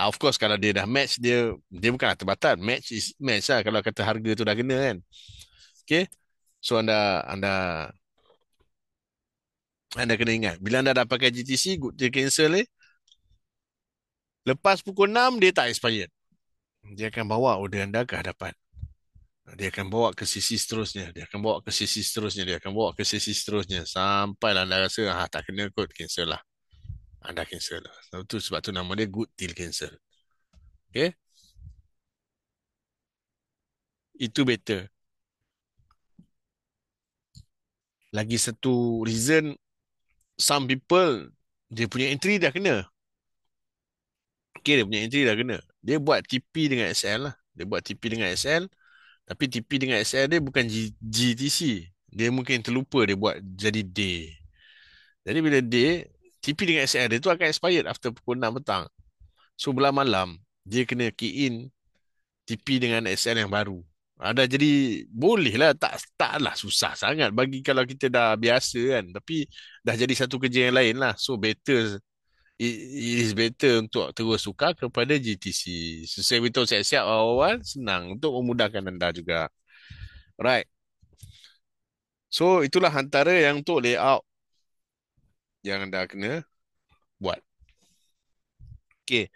uh, of course kalau dia dah match dia dia bukan terbatal match is match lah kalau kata harga tu dah kena kan okey so anda anda anda kena ingat. Bila anda dah pakai GTC, good dia cancel eh. Lepas pukul 6, dia tak expired. Dia akan bawa order anda ke hadapan. Dia akan bawa ke sisi seterusnya. Dia akan bawa ke sisi seterusnya. Dia akan bawa ke sisi seterusnya. Sampailah anda rasa, ah, tak kena kot, cancel lah. Anda cancel lah. Sebab tu, sebab tu nama dia good deal cancel. Okay? Itu better. Lagi satu reason some people dia punya entry dah kena. Okay, dia punya entry dah kena. Dia buat TP dengan SL lah. Dia buat TP dengan SL. Tapi TP dengan SL dia bukan G- GTC. Dia mungkin terlupa dia buat jadi day. Jadi bila day TP dengan SL dia tu akan expired after pukul 6 petang. So, belah malam, dia kena key in TP dengan SL yang baru ada jadi boleh lah tak taklah susah sangat bagi kalau kita dah biasa kan tapi dah jadi satu kerja yang lain lah so better it, is better untuk terus suka kepada GTC sesuai betul saya siap awal-awal senang untuk memudahkan anda juga right so itulah antara yang untuk layout yang anda kena buat okay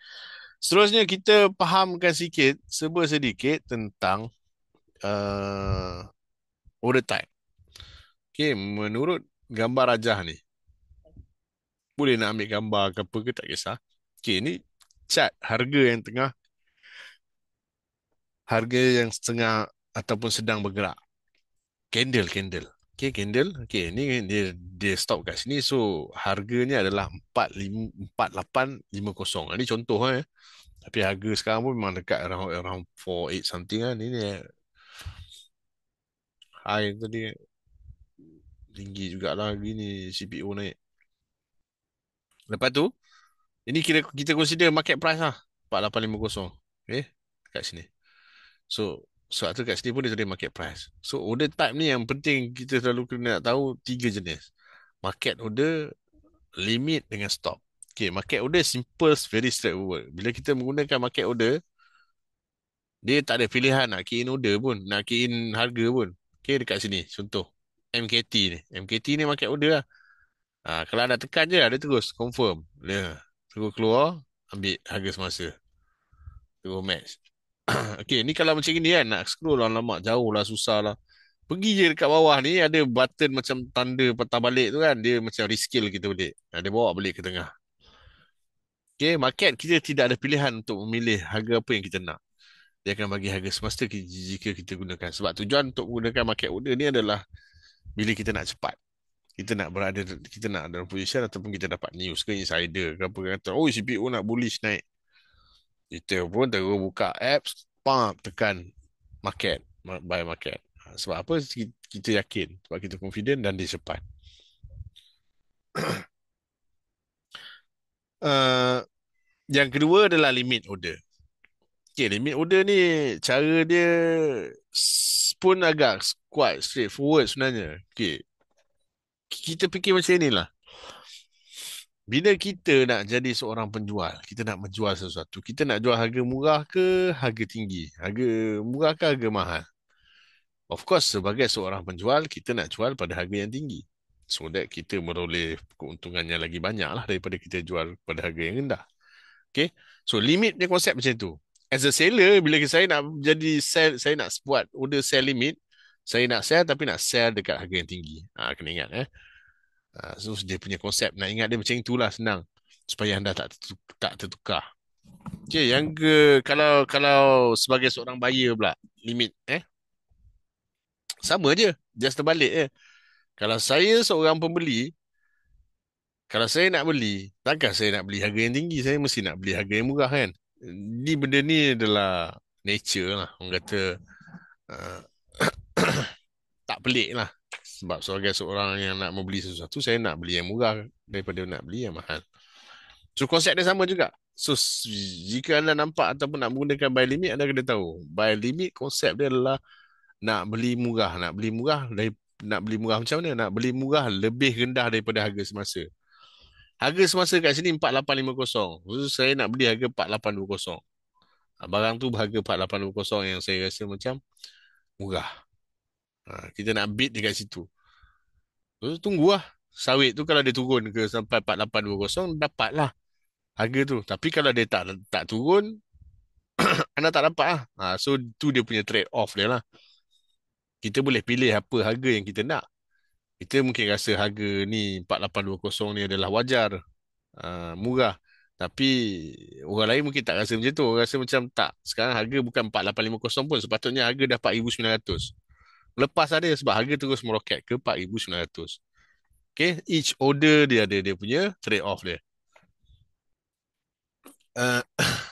Seterusnya kita fahamkan sikit, sebut sedikit tentang uh, order time. Okay, menurut gambar rajah ni. Boleh nak ambil gambar ke apa ke, tak kisah. Okay, ni chat harga yang tengah. Harga yang setengah ataupun sedang bergerak. Candle, candle. Okay, candle. Okay, ni dia, dia stop kat sini. So, harganya adalah 4850. Ini contoh. Eh. Tapi harga sekarang pun memang dekat around, around 48 something. Eh. Ini, eh, high tadi tinggi juga jugalah gini CPO naik lepas tu ini kira kita consider market price lah 4850 okey eh, kat sini so sebab tu kat sini pun dia jadi market price so order type ni yang penting kita selalu kena nak tahu tiga jenis market order limit dengan stop okey market order simple very straightforward bila kita menggunakan market order dia tak ada pilihan nak key in order pun nak key in harga pun Okay, dekat sini. Contoh. MKT ni. MKT ni market order lah. Ha, kalau anda tekan je lah, dia terus confirm. Dia terus keluar, ambil harga semasa. Terus match. *coughs* okay, ni kalau macam ni kan, nak scroll lah lama, jauh lah, susah lah. Pergi je dekat bawah ni, ada button macam tanda patah balik tu kan. Dia macam reskill kita balik. Ha, dia bawa balik ke tengah. Okay, market kita tidak ada pilihan untuk memilih harga apa yang kita nak dia akan bagi harga semasa jika kita gunakan. Sebab tujuan untuk menggunakan market order ni adalah bila kita nak cepat. Kita nak berada, kita nak dalam position ataupun kita dapat news ke insider ke apa kata, oh CPO nak bullish naik. Kita pun terus buka apps, pump, tekan market, buy market. Ha, sebab apa? Kita yakin. Sebab kita confident dan dia cepat. *clears throat* uh, yang kedua adalah limit order. Okay, limit order ni cara dia pun agak quite straightforward sebenarnya. Okay. Kita fikir macam inilah. Bila kita nak jadi seorang penjual, kita nak menjual sesuatu. Kita nak jual harga murah ke harga tinggi? Harga murah ke harga mahal? Of course, sebagai seorang penjual, kita nak jual pada harga yang tinggi. So that kita meroleh keuntungannya lagi banyak lah daripada kita jual pada harga yang rendah. Okay? So limit ni konsep macam tu as a seller bila saya nak jadi sell saya nak buat order sell limit saya nak sell tapi nak sell dekat harga yang tinggi ha, kena ingat eh ha, so dia punya konsep nak ingat dia macam itulah senang supaya anda tak tak tertukar okay, yang ke kalau kalau sebagai seorang buyer pula limit eh sama je just terbalik eh kalau saya seorang pembeli kalau saya nak beli, takkan saya nak beli harga yang tinggi, saya mesti nak beli harga yang murah kan? ni benda ni adalah nature lah orang kata uh, *coughs* tak pelik lah sebab sebagai seorang yang nak membeli sesuatu saya nak beli yang murah daripada nak beli yang mahal so konsep dia sama juga so jika anda nampak ataupun nak menggunakan buy limit anda kena tahu buy limit konsep dia adalah nak beli murah nak beli murah dari, nak beli murah macam mana nak beli murah lebih rendah daripada harga semasa Harga semasa kat sini 4850. Saya nak beli harga 4820. Ah, barang tu harga 4820 yang saya rasa macam murah. Ah, kita nak bid dekat situ. Terus tunggu lah. Sawit tu kalau dia turun ke sampai 4820 dapatlah harga tu. Tapi kalau dia tak tak turun *clears throat* anda tak dapat lah. Ah, so tu dia punya trade off dia lah. Kita boleh pilih apa harga yang kita nak kita mungkin rasa harga ni 4820 ni adalah wajar uh, murah tapi orang lain mungkin tak rasa macam tu orang rasa macam tak sekarang harga bukan 4850 pun sepatutnya harga dah 4900 lepas ada sebab harga terus meroket ke 4900 okay each order dia ada dia punya trade off dia uh, *coughs*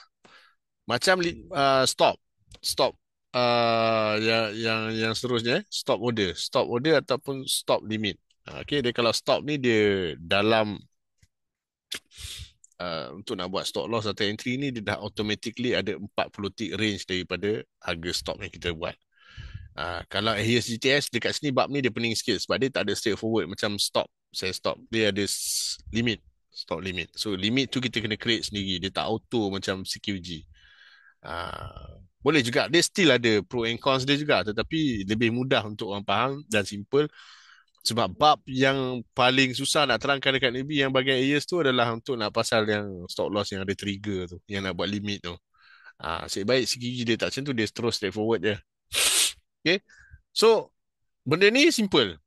macam uh, stop stop uh, ah, yang yang yang seterusnya eh, stop order stop order ataupun stop limit ah, okey dia kalau stop ni dia dalam uh, untuk nak buat stop loss atau entry ni dia dah automatically ada 40 tick range daripada harga stop yang kita buat uh, kalau AES GTS dekat sini bab ni dia pening sikit sebab dia tak ada forward macam stop saya stop dia ada limit stop limit so limit tu kita kena create sendiri dia tak auto macam CQG Uh, boleh juga dia still ada pro and cons dia juga tetapi lebih mudah untuk orang faham dan simple sebab bab yang paling susah nak terangkan dekat Nabi yang bagian AES tu adalah untuk nak pasal yang stop loss yang ada trigger tu yang nak buat limit tu ha, asyik baik segi dia tak macam tu dia terus straight forward je okay. so benda ni simple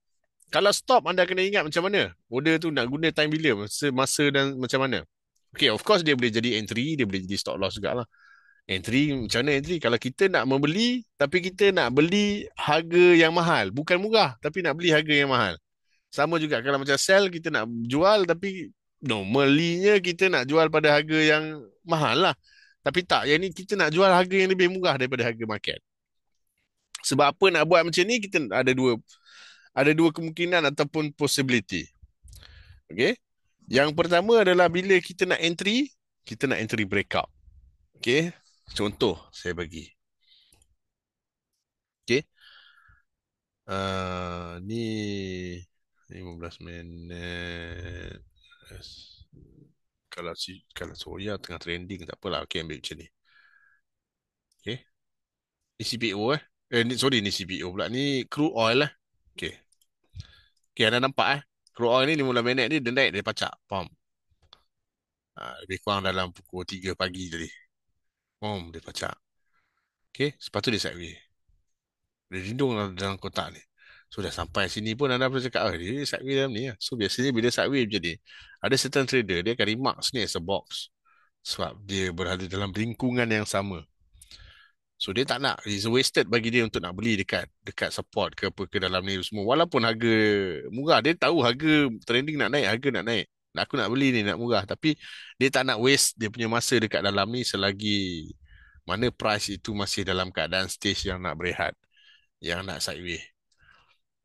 kalau stop anda kena ingat macam mana order tu nak guna time bila masa, masa dan macam mana Okay, of course dia boleh jadi entry, dia boleh jadi stop loss juga lah. Entry macam mana entry? Kalau kita nak membeli tapi kita nak beli harga yang mahal. Bukan murah tapi nak beli harga yang mahal. Sama juga kalau macam sell kita nak jual tapi normalnya kita nak jual pada harga yang mahal lah. Tapi tak, yang ni kita nak jual harga yang lebih murah daripada harga market. Sebab apa nak buat macam ni kita ada dua ada dua kemungkinan ataupun possibility. Okay. Yang pertama adalah bila kita nak entry, kita nak entry breakout. Okay. Contoh saya bagi. Okey. Uh, ni 15 minit. Yes. Kalau si kalau Soya lah, tengah trending tak apalah. Okey ambil macam ni. Okey. Ni CPO eh. Eh ni sorry ni CPO pula. Ni crude oil lah. Okey. Okey anda nampak eh. Crude oil ni 15 minit ni dia naik dia pacak. Pam. Ah, lebih kurang dalam pukul 3 pagi tadi. Om dia pacak. Okey, sepatu dia sideway. Dia lindung dalam kotak ni. So dah sampai sini pun anda boleh cakap oh, dia sideway dalam ni ya. So biasanya bila sideway macam ni, ada certain trader dia akan remark sini as a box. Sebab dia berada dalam lingkungan yang sama. So dia tak nak, it's wasted bagi dia untuk nak beli dekat dekat support ke apa ke dalam ni semua. Walaupun harga murah, dia tahu harga trending nak naik, harga nak naik aku nak beli ni nak murah tapi dia tak nak waste dia punya masa dekat dalam ni selagi mana price itu masih dalam keadaan stage yang nak berehat yang nak sideways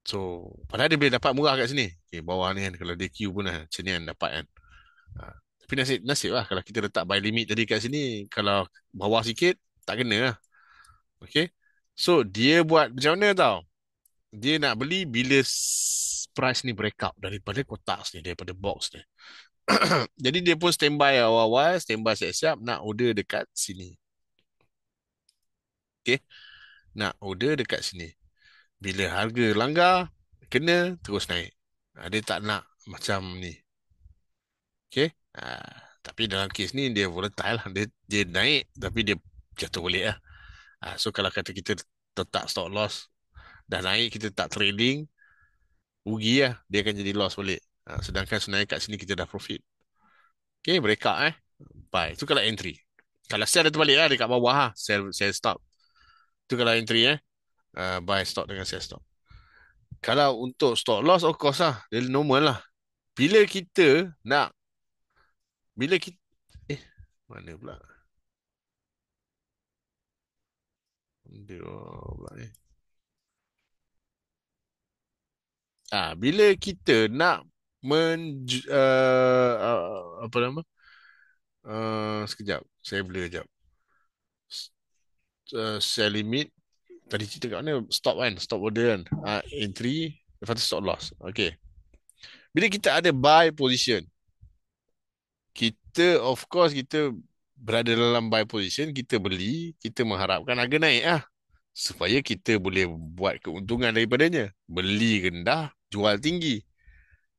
so padahal dia boleh dapat murah kat sini okay, eh, bawah ni kan kalau dia queue pun lah macam ni kan dapat kan ha. tapi nasib, nasib lah kalau kita letak buy limit tadi kat sini kalau bawah sikit tak kena lah okay? so dia buat macam mana tau dia nak beli bila price ni break up daripada kotak ni daripada box ni *clears throat* jadi dia pun standby awal-awal standby siap-siap nak order dekat sini Okay, nak order dekat sini bila harga langgar kena terus naik dia tak nak macam ni Okay, ha, tapi dalam kes ni dia volatile lah. dia dia naik tapi dia jatuh balik lah. Ha, so kalau kata kita tetap stop loss dah naik kita tak trading rugi lah. Dia akan jadi loss balik. Ha, sedangkan sebenarnya kat sini kita dah profit. Okay, mereka eh. Buy. Itu kalau entry. Kalau sell dia terbalik lah dekat bawah lah. Sell, sell stop. Itu kalau entry eh. Uh, buy stop dengan sell stop. Kalau untuk stop loss, of course lah. Dia normal lah. Bila kita nak... Bila kita... Eh, mana pula? Dia oh, pula ni. Eh. ha, bila kita nak men uh, eh, uh, eh, apa nama uh, sekejap saya boleh sekejap uh, sell limit tadi cerita kat mana stop kan stop order kan uh, ah, entry lepas tu stop loss Okey. bila kita ada buy position kita of course kita berada dalam buy position kita beli kita mengharapkan harga naik lah supaya kita boleh buat keuntungan daripadanya beli rendah jual tinggi.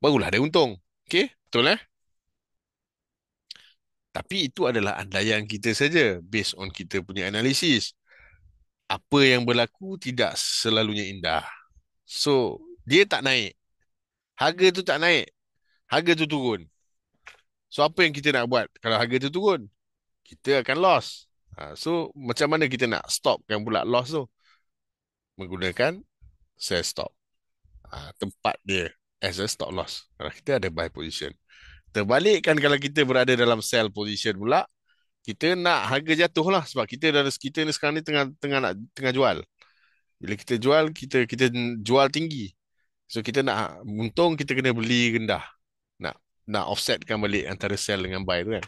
Barulah ada untung. Okey, betul eh? Tapi itu adalah andaian kita saja based on kita punya analisis. Apa yang berlaku tidak selalunya indah. So, dia tak naik. Harga tu tak naik. Harga tu turun. So, apa yang kita nak buat kalau harga tu turun? Kita akan loss. Ha, so, macam mana kita nak stopkan pula loss tu? Menggunakan sell stop uh, tempat dia as a stop loss. Kalau kita ada buy position. Terbalikkan kalau kita berada dalam sell position pula, kita nak harga jatuh lah sebab kita dah kita ni sekarang ni tengah tengah nak tengah jual. Bila kita jual, kita kita jual tinggi. So kita nak untung kita kena beli rendah. Nak nak offsetkan balik antara sell dengan buy tu kan.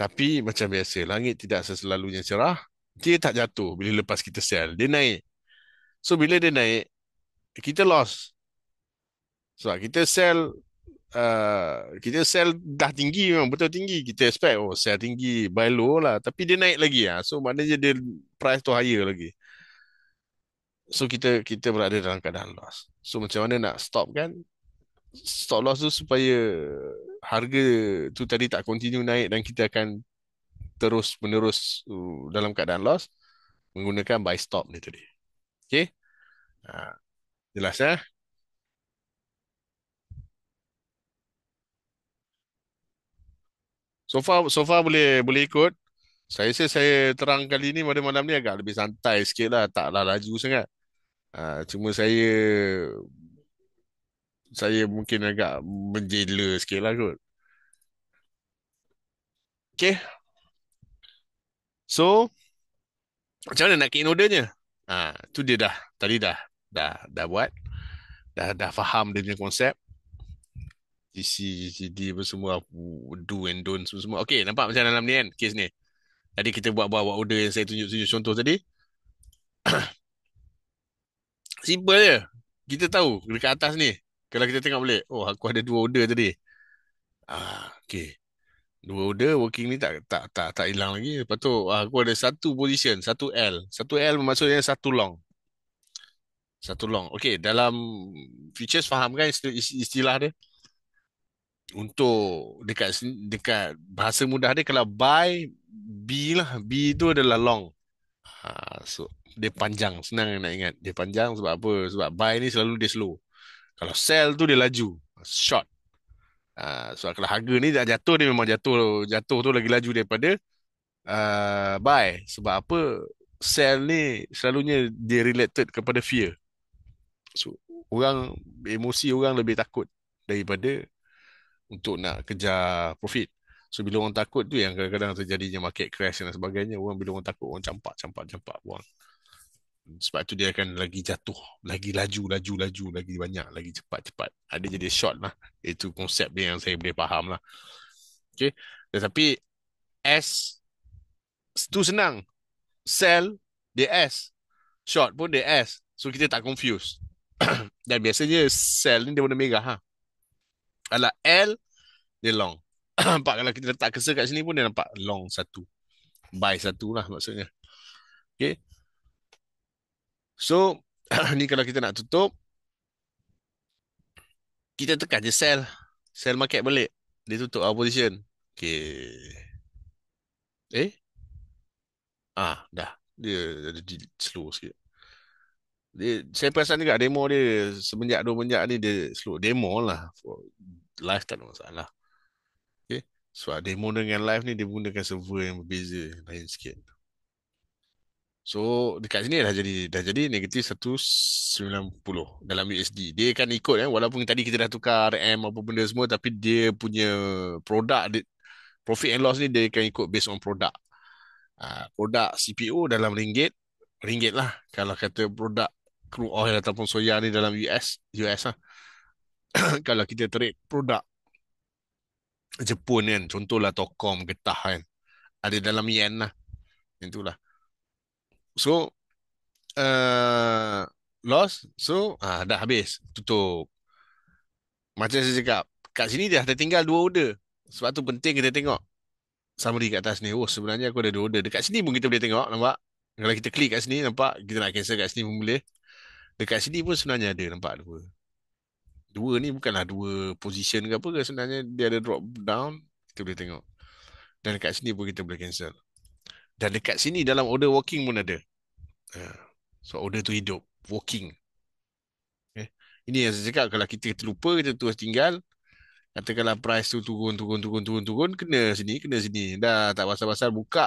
Tapi macam biasa, langit tidak selalunya cerah. Dia tak jatuh bila lepas kita sell. Dia naik. So bila dia naik, kita loss. So kita sell uh, kita sell dah tinggi memang betul tinggi. Kita expect oh sell tinggi, buy low lah. Tapi dia naik lagi ah. So maknanya dia price tu higher lagi. So kita kita berada dalam keadaan loss. So macam mana nak stop kan? Stop loss tu supaya harga tu tadi tak continue naik dan kita akan terus menerus uh, dalam keadaan loss menggunakan buy stop ni tadi. Okey. Ha, jelas ya. So far, so far boleh boleh ikut. Saya rasa saya terang kali ni pada malam ni agak lebih santai sikit lah. Taklah laju sangat. Ha, cuma saya saya mungkin agak menjela sikit lah kot. Okay. So, macam mana nak keep in order je? Ha, tu dia dah tadi dah dah dah buat dah dah faham dia punya konsep GC, GCD apa semua do and don't semua, semua. Okay, nampak macam dalam ni kan kes ni tadi kita buat buat order yang saya tunjuk, tunjuk contoh tadi *coughs* simple je kita tahu dekat atas ni kalau kita tengok balik oh aku ada dua order tadi ah, okay Dua order working ni tak tak tak tak hilang lagi. Lepas tu ah, aku ada satu position, satu L. Satu L maksudnya satu long. Satu long. Okey, dalam features faham kan istilah dia? Untuk dekat dekat bahasa mudah dia kalau buy B lah. B tu adalah long. Ha, so dia panjang senang nak ingat. Dia panjang sebab apa? Sebab buy ni selalu dia slow. Kalau sell tu dia laju. Short. Ha, so kalau harga ni dah jatuh ni memang jatuh jatuh tu lagi laju daripada uh, buy sebab apa sell ni selalunya dia related kepada fear so orang emosi orang lebih takut daripada untuk nak kejar profit so bila orang takut tu yang kadang-kadang terjadinya market crash dan sebagainya orang bila orang takut orang campak campak campak buang sebab tu dia akan lagi jatuh lagi laju laju laju lagi banyak lagi cepat cepat ada ah, jadi short lah itu konsep dia yang saya boleh faham lah okay tetapi S itu senang sell dia S short pun dia S so kita tak confuse *coughs* dan biasanya sell ni dia warna merah ha Alah L dia long *coughs* nampak kalau kita letak kesel kat sini pun dia nampak long satu buy satu lah maksudnya okay So *clears throat* ni kalau kita nak tutup kita tekan je sell. Sell market balik. Dia tutup our position. Okay. Eh? Ah, dah. Dia jadi slow sikit. Dia, saya perasan juga demo dia semenjak dua menjak ni dia slow. Demo lah. For live tak ada masalah. Okay. So demo dengan live ni dia menggunakan server yang berbeza. Lain sikit. So dekat sini dah jadi dah jadi negatif 190 dalam USD. Dia kan ikut eh walaupun tadi kita dah tukar RM apa benda semua tapi dia punya produk profit and loss ni dia kan ikut based on produk. Ah uh, produk CPO dalam ringgit ringgit lah kalau kata produk crude oil ataupun soya ni dalam US US lah. *coughs* kalau kita trade produk Jepun kan contohlah Tokom getah kan ada dalam yen lah. Itulah. So uh, Lost So ah, Dah habis Tutup Macam saya cakap Kat sini dah tertinggal dua order Sebab tu penting kita tengok Summary kat atas ni Oh sebenarnya aku ada dua order Dekat sini pun kita boleh tengok Nampak Kalau kita klik kat sini Nampak Kita nak cancel kat sini pun boleh Dekat sini pun sebenarnya ada Nampak dua Dua ni bukanlah dua position ke apa ke Sebenarnya dia ada drop down Kita boleh tengok Dan dekat sini pun kita boleh cancel dan dekat sini dalam order working pun ada. Ya. So order tu hidup Working okay. Eh, ini yang saya cakap Kalau kita terlupa Kita terus tinggal Katakanlah price tu turun Turun turun turun turun Kena sini Kena sini Dah tak pasal-pasal buka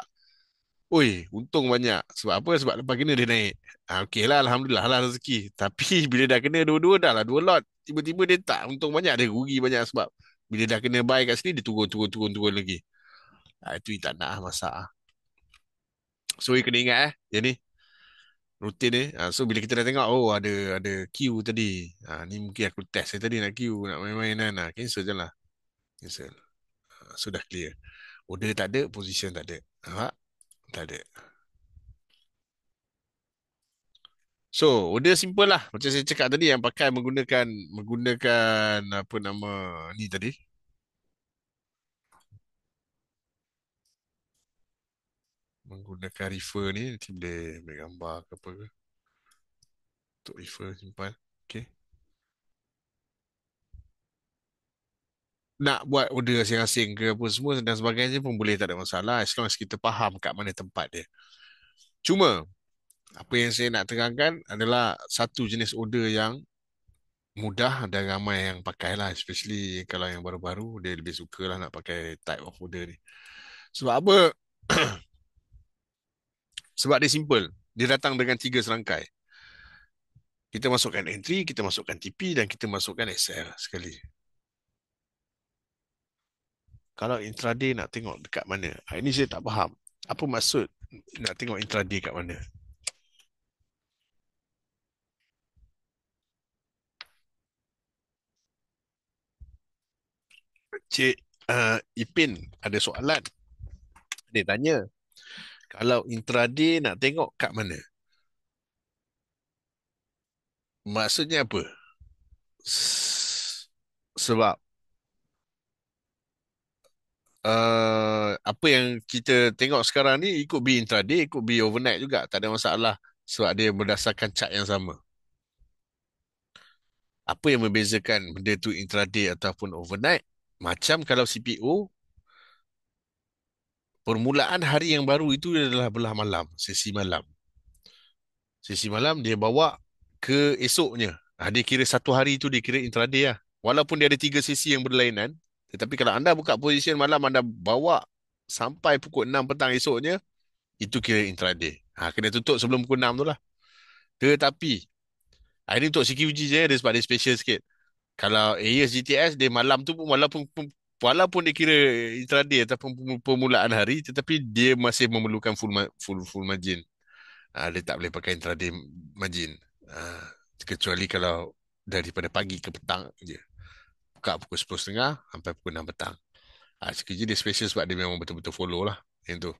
Ui untung banyak Sebab apa? Sebab lepas kena dia naik ha, ah, Okay lah Alhamdulillah lah rezeki *laughs* Tapi bila dah kena dua-dua Dah lah dua lot Tiba-tiba dia tak untung banyak Dia rugi banyak sebab Bila dah kena buy kat sini Dia turun turun turun turun lagi ha, Itu yang tak nak lah, masak lah. So you kena ingat eh Yang ni rutin eh. Uh, so bila kita dah tengok oh ada ada queue tadi. Ah ni mungkin aku test saya tadi nak queue nak main-main kan. Uh, cancel jelah. Cancel. Uh, ah, sudah clear. Order tak ada, position tak ada. Nampak? Tak ada. So, order simple lah. Macam saya cakap tadi yang pakai menggunakan menggunakan apa nama ni tadi. menggunakan refer ni nanti boleh ambil gambar ke apa ke untuk refer simpan okey nak buat order asing-asing ke apa semua dan sebagainya pun boleh tak ada masalah as long as kita faham kat mana tempat dia cuma apa yang saya nak terangkan adalah satu jenis order yang mudah dan ramai yang pakai lah especially kalau yang baru-baru dia lebih suka lah nak pakai type of order ni sebab apa *clears throat* Sebab dia simple. Dia datang dengan tiga serangkai. Kita masukkan entry, kita masukkan TP dan kita masukkan SL sekali. Kalau intraday nak tengok dekat mana? Ah, ini saya tak faham. Apa maksud nak tengok intraday kat mana? Cik uh, Ipin ada soalan. Dia tanya kalau intraday nak tengok kat mana maksudnya apa sebab uh, apa yang kita tengok sekarang ni ikut B intraday ikut B overnight juga tak ada masalah sebab dia berdasarkan cat yang sama apa yang membezakan benda tu intraday ataupun overnight macam kalau CPO permulaan hari yang baru itu adalah belah malam, sesi malam. Sesi malam dia bawa ke esoknya. Ha, dia kira satu hari itu dia kira intraday lah. Walaupun dia ada tiga sesi yang berlainan, tetapi kalau anda buka posisi malam, anda bawa sampai pukul 6 petang esoknya, itu kira intraday. Ha, kena tutup sebelum pukul 6 tu lah. Tetapi, ini untuk CQG je, dia sebab dia special sikit. Kalau AES GTS, dia malam tu pun, walaupun walaupun dia kira intraday ataupun permulaan hari tetapi dia masih memerlukan full ma full full margin. Ah dia tak boleh pakai intraday margin. Ah kecuali kalau daripada pagi ke petang je. Buka pukul 10.30 sampai pukul 6 petang. Ah sekejap dia special sebab dia memang betul-betul follow lah yang tu.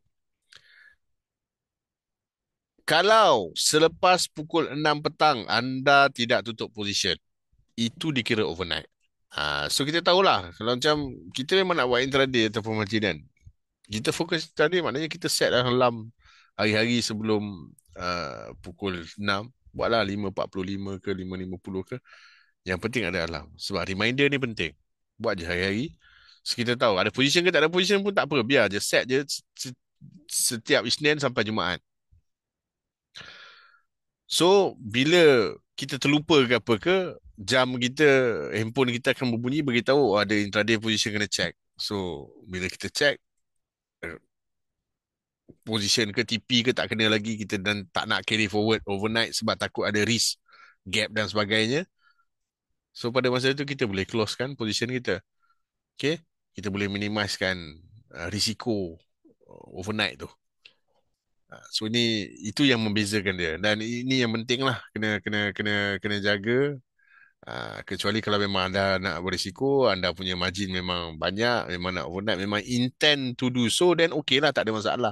Kalau selepas pukul 6 petang anda tidak tutup position, itu dikira overnight. Uh, so kita tahulah kalau macam kita memang nak buat intraday ataupun macam Kita fokus tadi maknanya kita set dalam hari-hari sebelum uh, pukul 6. Buatlah 5.45 ke 5.50 ke. Yang penting ada alarm. Sebab reminder ni penting. Buat je hari-hari. So kita tahu ada position ke tak ada position pun tak apa. Biar je set je setiap Isnin sampai Jumaat. So bila kita terlupa ke apa ke jam kita handphone kita akan berbunyi beritahu oh, ada intraday position kena check so bila kita check eh, position ke TP ke tak kena lagi kita dan tak nak carry forward overnight sebab takut ada risk gap dan sebagainya so pada masa itu kita boleh close kan position kita okay kita boleh minimiskan uh, eh, risiko eh, overnight tu ha, So ini itu yang membezakan dia dan ini yang penting lah kena kena kena kena jaga Uh, kecuali kalau memang anda nak berisiko, anda punya margin memang banyak, memang nak overnight, memang intend to do so, then okey lah, tak ada masalah.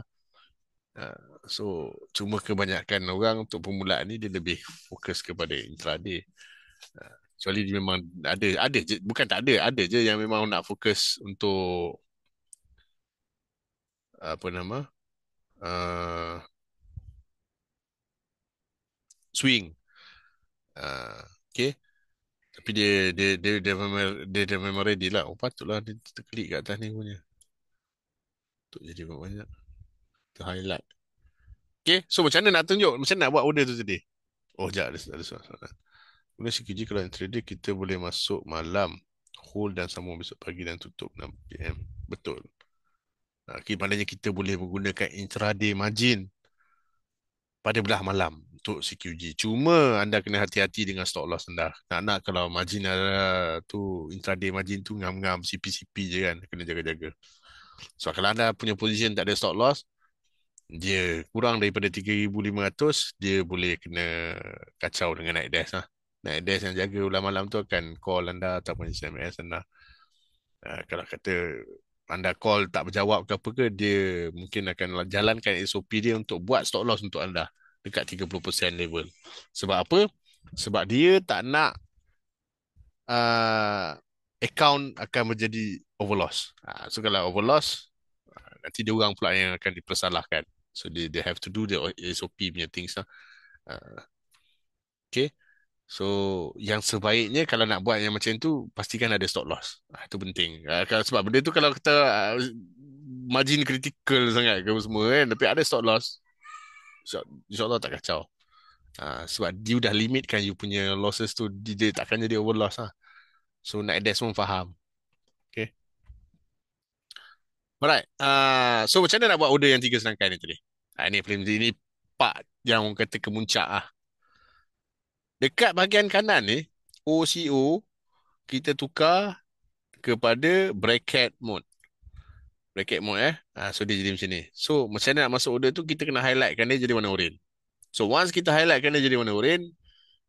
Uh, so, cuma kebanyakan orang untuk pemula ni, dia lebih fokus kepada intraday. Uh, kecuali dia memang ada, ada je, bukan tak ada, ada je yang memang nak fokus untuk apa nama uh, swing uh, okay tapi dia dia dia dia memang dia, dia memang ready lah. Oh, patutlah dia terklik kat atas ni punya. Untuk jadi banyak. -banyak. Tu highlight. Okay, so macam mana nak tunjuk? Macam mana nak buat order tu tadi? Oh, sekejap. Ada, ada soalan. -soal. Kemudian CKG kalau entry dia, kita boleh masuk malam. Hold dan sambung besok pagi dan tutup 6pm. Betul. Ah, okay, maknanya kita boleh menggunakan intraday margin pada belah malam untuk CQG. Cuma anda kena hati-hati dengan stop loss anda. Nak-nak kalau margin ada tu intraday margin tu ngam-ngam C.P.C.P. cp je kan. Kena jaga-jaga. So kalau anda punya position tak ada stop loss, dia kurang daripada 3,500, dia boleh kena kacau dengan naik dash, Lah. Naik dash yang jaga ulang malam tu akan call anda ataupun SMS anda. Uh, kalau kata anda call tak berjawab ke apa ke, dia mungkin akan jalankan SOP dia untuk buat stop loss untuk anda dekat 30% level. Sebab apa? Sebab dia tak nak uh, account akan menjadi overloss. Uh, ha, so kalau overloss, uh, nanti dia orang pula yang akan dipersalahkan. So they, they have to do the SOP punya things lah. Uh, okay. So yang sebaiknya kalau nak buat yang macam tu, pastikan ada stop loss. Uh, itu penting. Uh, sebab benda tu kalau kita... Uh, margin critical sangat ke semua kan tapi ada stop loss InsyaAllah tak kacau. Uh, sebab dia dah limitkan you punya losses tu. Dia, dia takkan jadi over loss lah. So, nak ada semua faham. Okay. Alright. Uh, so, macam mana nak buat order yang tiga senangkan ni tadi? Uh, ah, ini film ini part yang orang kata kemuncak lah. Dekat bahagian kanan ni, OCO, kita tukar kepada bracket mode bracket mode eh. Ha, so dia jadi macam ni. So macam mana nak masuk order tu kita kena highlightkan dia jadi warna oren. So once kita highlightkan dia jadi warna oren,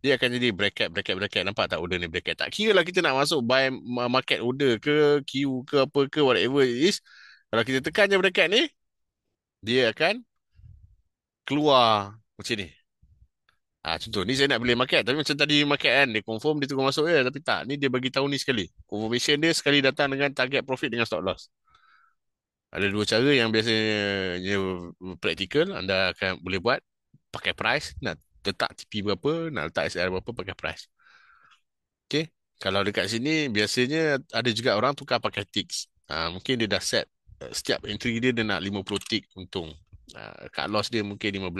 dia akan jadi bracket bracket bracket nampak tak order ni bracket. Tak kira lah kita nak masuk buy market order ke, queue ke apa ke whatever it is. Kalau kita tekan je bracket ni, dia akan keluar macam ni. Ah ha, contoh ni saya nak beli market tapi macam tadi market kan dia confirm dia tunggu masuk je tapi tak ni dia bagi tahu ni sekali. Confirmation dia sekali datang dengan target profit dengan stop loss ada dua cara yang biasanya praktikal anda akan boleh buat pakai price nak letak TP berapa nak letak sr berapa pakai price okey kalau dekat sini biasanya ada juga orang tukar pakai ticks ha, ah, mungkin dia dah set eh, setiap entry dia dia nak 50 tick untung ha, ah, cut loss dia mungkin 15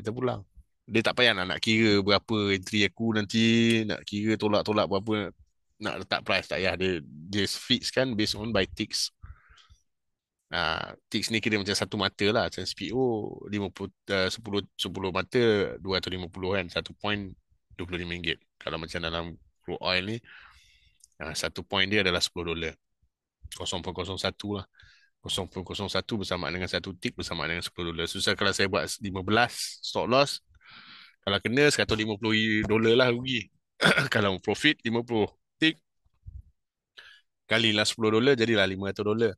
kita pulang dia tak payah nak, nak kira berapa entry aku nanti nak kira tolak-tolak berapa nak letak price tak payah dia dia fix kan based on by ticks Uh, ha, TIX ni kira macam satu mata lah macam SPO 50, uh, 10, 10 mata puluh kan satu point RM25 kalau macam dalam crude oil ni ha, satu uh, point dia adalah sepuluh dolar kosong kosong pun satu lah kosong kosong pun satu bersama dengan satu tik bersama dengan sepuluh dolar susah kalau saya buat lima belas stock loss kalau kena lima puluh dolar lah rugi *coughs* kalau profit lima 50 tick kalilah sepuluh dolar jadilah lima atau dolar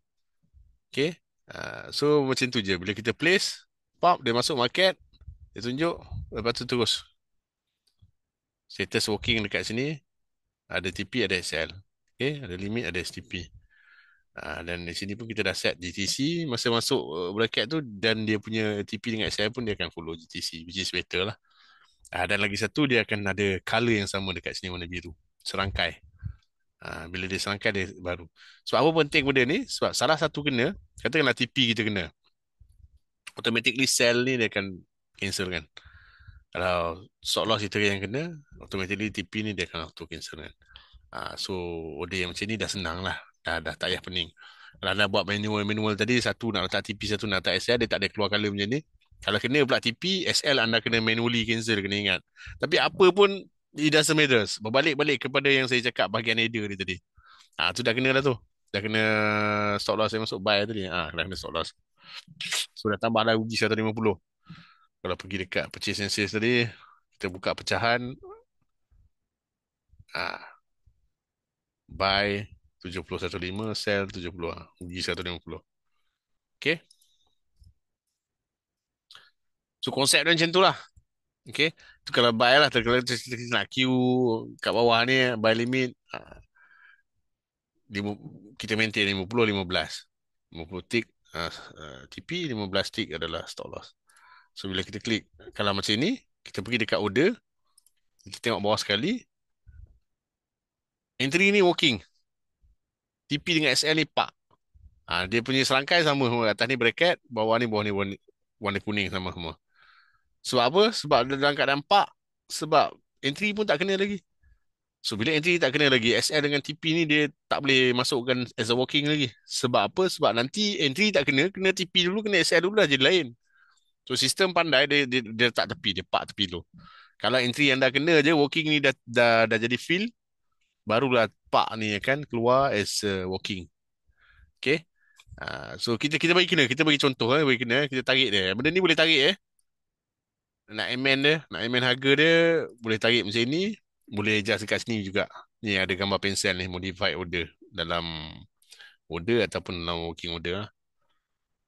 Okay. Ah, so macam tu je. Bila kita place, pop, dia masuk market, dia tunjuk, lepas tu terus. Status working dekat sini, ada TP, ada SL. Okay. Ada limit, ada STP. Ah, dan di sini pun kita dah set GTC. Masa masuk uh, bracket tu, dan dia punya TP dengan SL pun, dia akan follow GTC, which is better lah. Ah, dan lagi satu, dia akan ada color yang sama dekat sini, warna biru. Serangkai. Ah, bila dia serangkan dia baru. Sebab apa penting benda ni? Sebab salah satu kena, katakanlah TP kita kena. Automatically sell ni dia akan cancel kan. Kalau stock loss itu yang kena, automatically TP ni dia akan auto cancel kan. Uh, so order yang macam ni dah senang lah. Dah, dah tak payah pening. Kalau anda buat manual-manual tadi, satu nak letak TP, satu nak letak SL, dia tak ada keluar color macam ni. Kalau kena pula TP, SL anda kena manually cancel, kena ingat. Tapi apa pun It doesn't matter. Berbalik-balik kepada yang saya cakap bahagian header dia tadi. Ah ha, tu dah kena dah tu. Dah kena stop loss yang masuk buy tadi. Ah dah kena stop loss. So dah tambah lah rugi 150. Kalau pergi dekat purchase and sales tadi, kita buka pecahan. Ah ha, buy 715, sell 70. Ha, rugi 150. Okay. So konsep dia macam tu lah. Okay. Lah, tu kalau buy lah. Kalau kita nak queue kat bawah ni, buy limit. Ha. kita maintain 50, 15. 50 tick uh, uh, TP, 15 tick adalah stop loss. So, bila kita klik kalau macam ni, kita pergi dekat order. Kita tengok bawah sekali. Entry ni working. TP dengan SL ni pak. Ha, dia punya serangkai sama semua. Atas ni bracket, bawah ni, bawah ni, bawah ni warna kuning sama semua. Sebab apa? Sebab dalam keadaan park Sebab entry pun tak kena lagi So bila entry tak kena lagi SL dengan TP ni dia tak boleh masukkan as a walking lagi Sebab apa? Sebab nanti entry tak kena Kena TP dulu, kena SL dulu dah jadi lain So sistem pandai dia, dia, dia letak tepi, dia pak tepi dulu Kalau entry yang dah kena je Walking ni dah, dah, dah jadi fill Barulah pak ni akan keluar as a walking Okay Uh, so kita kita bagi kena kita bagi contoh eh bagi kena kita tarik dia benda ni boleh tarik eh nak amend dia, nak amend harga dia, boleh tarik macam ni, boleh adjust dekat sini juga. Ni ada gambar pensel ni, modify order dalam order ataupun dalam working order lah.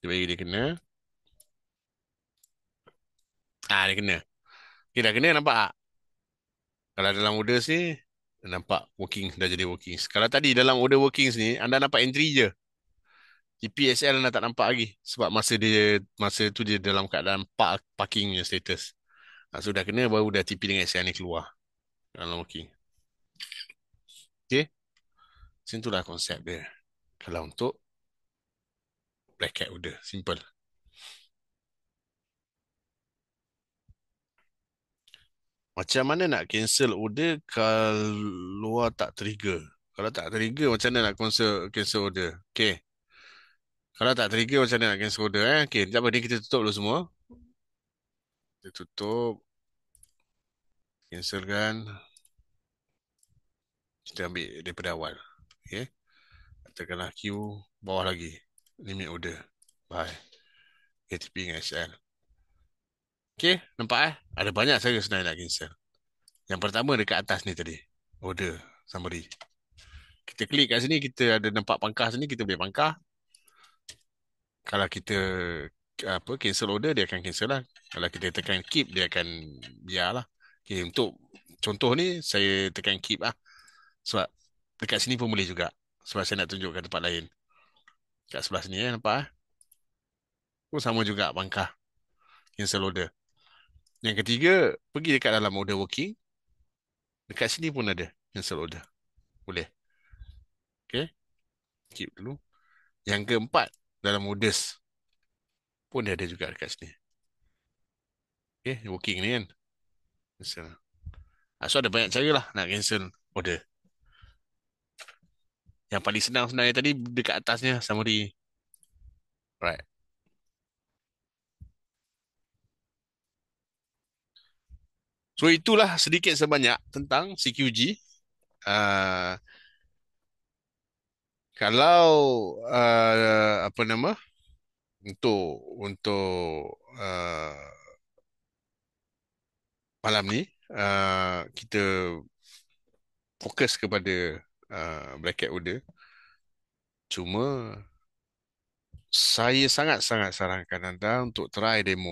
Dia bagi dia kena. Ah, dia kena. Okay, dah kena nampak tak? Kalau dalam order sini, nampak working, dah jadi working. Kalau tadi dalam order working ni anda nampak entry je. GPSL dah tak nampak lagi sebab masa dia masa tu dia dalam keadaan park parking punya status. sudah so kena baru dah TP dengan SL ni keluar. Kalau okey. Okey. Sintulah konsep dia. Kalau untuk black cat order simple. Macam mana nak cancel order kalau luar tak trigger? Kalau tak trigger macam mana nak cancel cancel order? Okey. Kalau tak trigger macam mana against order eh? Okey, sekejap ni kita tutup dulu semua. Kita tutup. Cancel kan. Kita ambil daripada awal. Okey. Katakanlah Q bawah lagi. Limit order. Bye. ATP dengan SL. Okey, nampak eh? Ada banyak saya sebenarnya nak cancel. Yang pertama dekat atas ni tadi. Order summary. Kita klik kat sini, kita ada nampak pangkah sini, kita boleh pangkah kalau kita apa cancel order dia akan cancel lah kalau kita tekan keep dia akan biarlah okay, untuk contoh ni saya tekan keep ah sebab dekat sini pun boleh juga sebab saya nak tunjukkan tempat lain dekat sebelah sini eh, nampak eh? pun sama juga bangkah cancel order yang ketiga pergi dekat dalam order working dekat sini pun ada cancel order boleh okey keep dulu yang keempat dalam Udes pun dia ada juga dekat sini. Okay, working ni kan. Cancel. Ah, so ada banyak cara lah nak cancel order. Yang paling senang sebenarnya tadi dekat atasnya summary. Right. So itulah sedikit sebanyak tentang CQG. Uh, ah, kalau uh, apa nama untuk untuk uh, malam ni uh, kita fokus kepada uh, cat order cuma saya sangat-sangat sarankan anda untuk try demo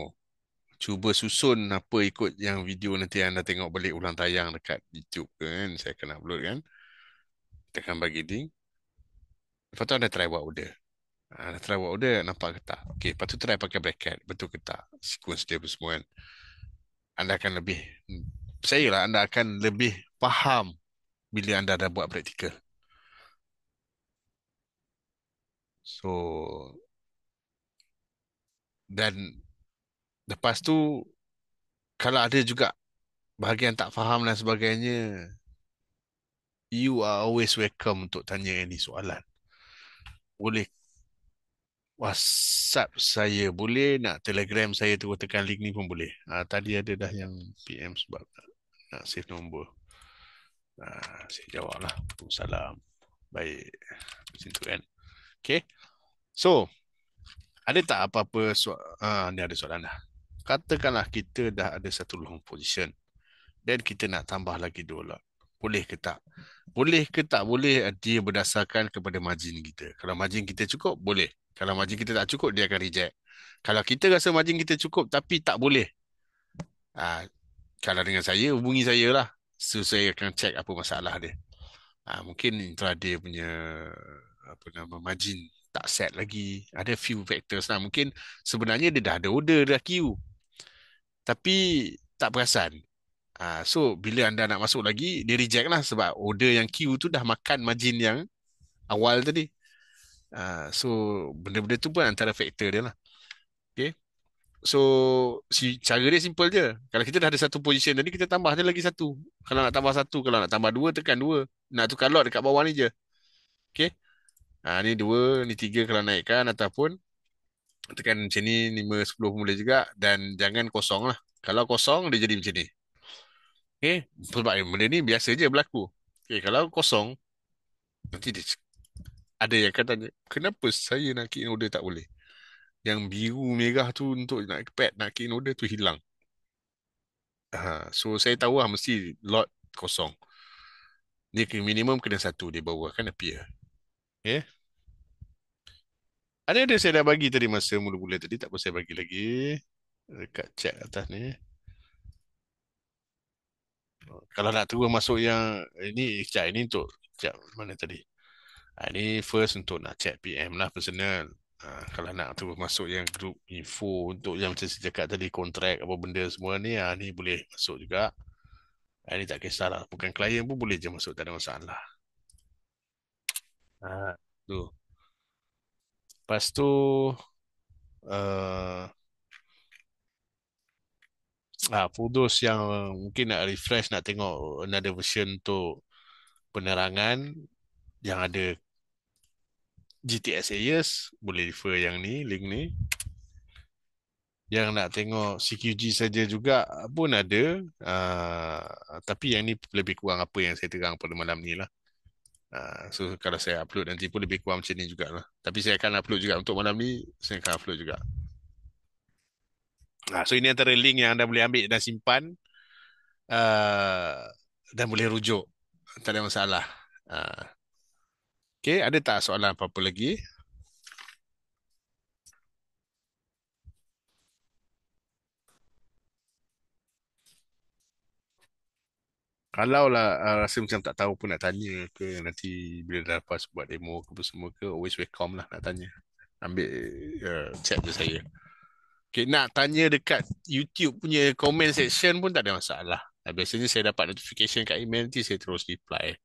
cuba susun apa ikut yang video nanti anda tengok balik ulang tayang dekat YouTube kan saya kena upload kan tekan bagi link Lepas tu anda try buat order. Anda ah, try buat order, nampak ke tak? Okay, lepas tu try pakai bracket, betul ke tak? Sequence dia semua kan. Anda akan lebih, hmm, saya lah, anda akan lebih faham bila anda dah buat praktikal. So, dan lepas tu, kalau ada juga bahagian tak faham dan sebagainya, you are always welcome untuk tanya any soalan boleh WhatsApp saya boleh nak Telegram saya tu tekan link ni pun boleh. Uh, tadi ada dah yang PM sebab nak, nak save nombor. Uh, saya jawablah. Salam. Baik. Situ kan. Okay. So ada tak apa-apa soal uh, ni ada soalan dah. Katakanlah kita dah ada satu long position. Then kita nak tambah lagi dua lot boleh ke tak boleh ke tak boleh eh, dia berdasarkan kepada margin kita kalau margin kita cukup boleh kalau margin kita tak cukup dia akan reject kalau kita rasa margin kita cukup tapi tak boleh ah kalau dengan saya hubungi saya lah so saya akan cek apa masalah dia ah mungkin intraday punya apa nama margin tak set lagi ada few factors lah mungkin sebenarnya dia dah ada order dah queue tapi tak perasan Ah, so bila anda nak masuk lagi, dia reject lah sebab order yang queue tu dah makan margin yang awal tadi. Ah, so benda-benda tu pun antara faktor dia lah. Okay. So si cara dia simple je. Kalau kita dah ada satu position tadi, kita tambah dia lagi satu. Kalau nak tambah satu, kalau nak tambah dua, tekan dua. Nak tukar lot dekat bawah ni je. Okay. Ah, ni dua, ni tiga kalau naikkan ataupun tekan macam ni, lima, sepuluh pun boleh juga. Dan jangan kosong lah. Kalau kosong, dia jadi macam ni. Okay. Sebab benda ni biasa je berlaku. Okay. Kalau kosong, nanti dia ada yang kata dia, kenapa saya nak key in order tak boleh? Yang biru merah tu untuk nak pad, nak key in order tu hilang. Ha, so saya tahu lah mesti lot kosong. Ni minimum kena satu dia bawa kan appear. Okay. Ada ada saya dah bagi tadi masa mula-mula tadi tak apa saya bagi lagi dekat chat atas ni kalau nak terus masuk yang ini eh, sekejap ini untuk sekejap mana tadi ah, ini first untuk nak check PM lah personal ah, kalau nak terus masuk yang group info untuk yang macam saya tadi kontrak apa benda semua ni ini ah, boleh masuk juga ini tak kisah lah, bukan klien pun boleh je masuk tak ada masalah tu lepas tu uh, uh, Fudos yang mungkin nak refresh nak tengok another version tu penerangan yang ada GTS Ayers boleh refer yang ni link ni yang nak tengok CQG saja juga pun ada uh, tapi yang ni lebih kurang apa yang saya terang pada malam ni lah uh, so kalau saya upload nanti pun lebih kurang macam ni jugalah tapi saya akan upload juga untuk malam ni saya akan upload juga Ah, so ini antara link yang anda boleh ambil dan simpan uh, dan boleh rujuk. Tak ada masalah. Uh. Ah. Okay, ada tak soalan apa-apa lagi? Kalau lah uh, rasa macam tak tahu pun nak tanya ke nanti bila dah lepas buat demo ke semua ke, always welcome lah nak tanya. Ambil uh, chat je saya. Okay, nak tanya dekat YouTube punya comment section pun tak ada masalah. Biasanya saya dapat notification kat email nanti saya terus reply.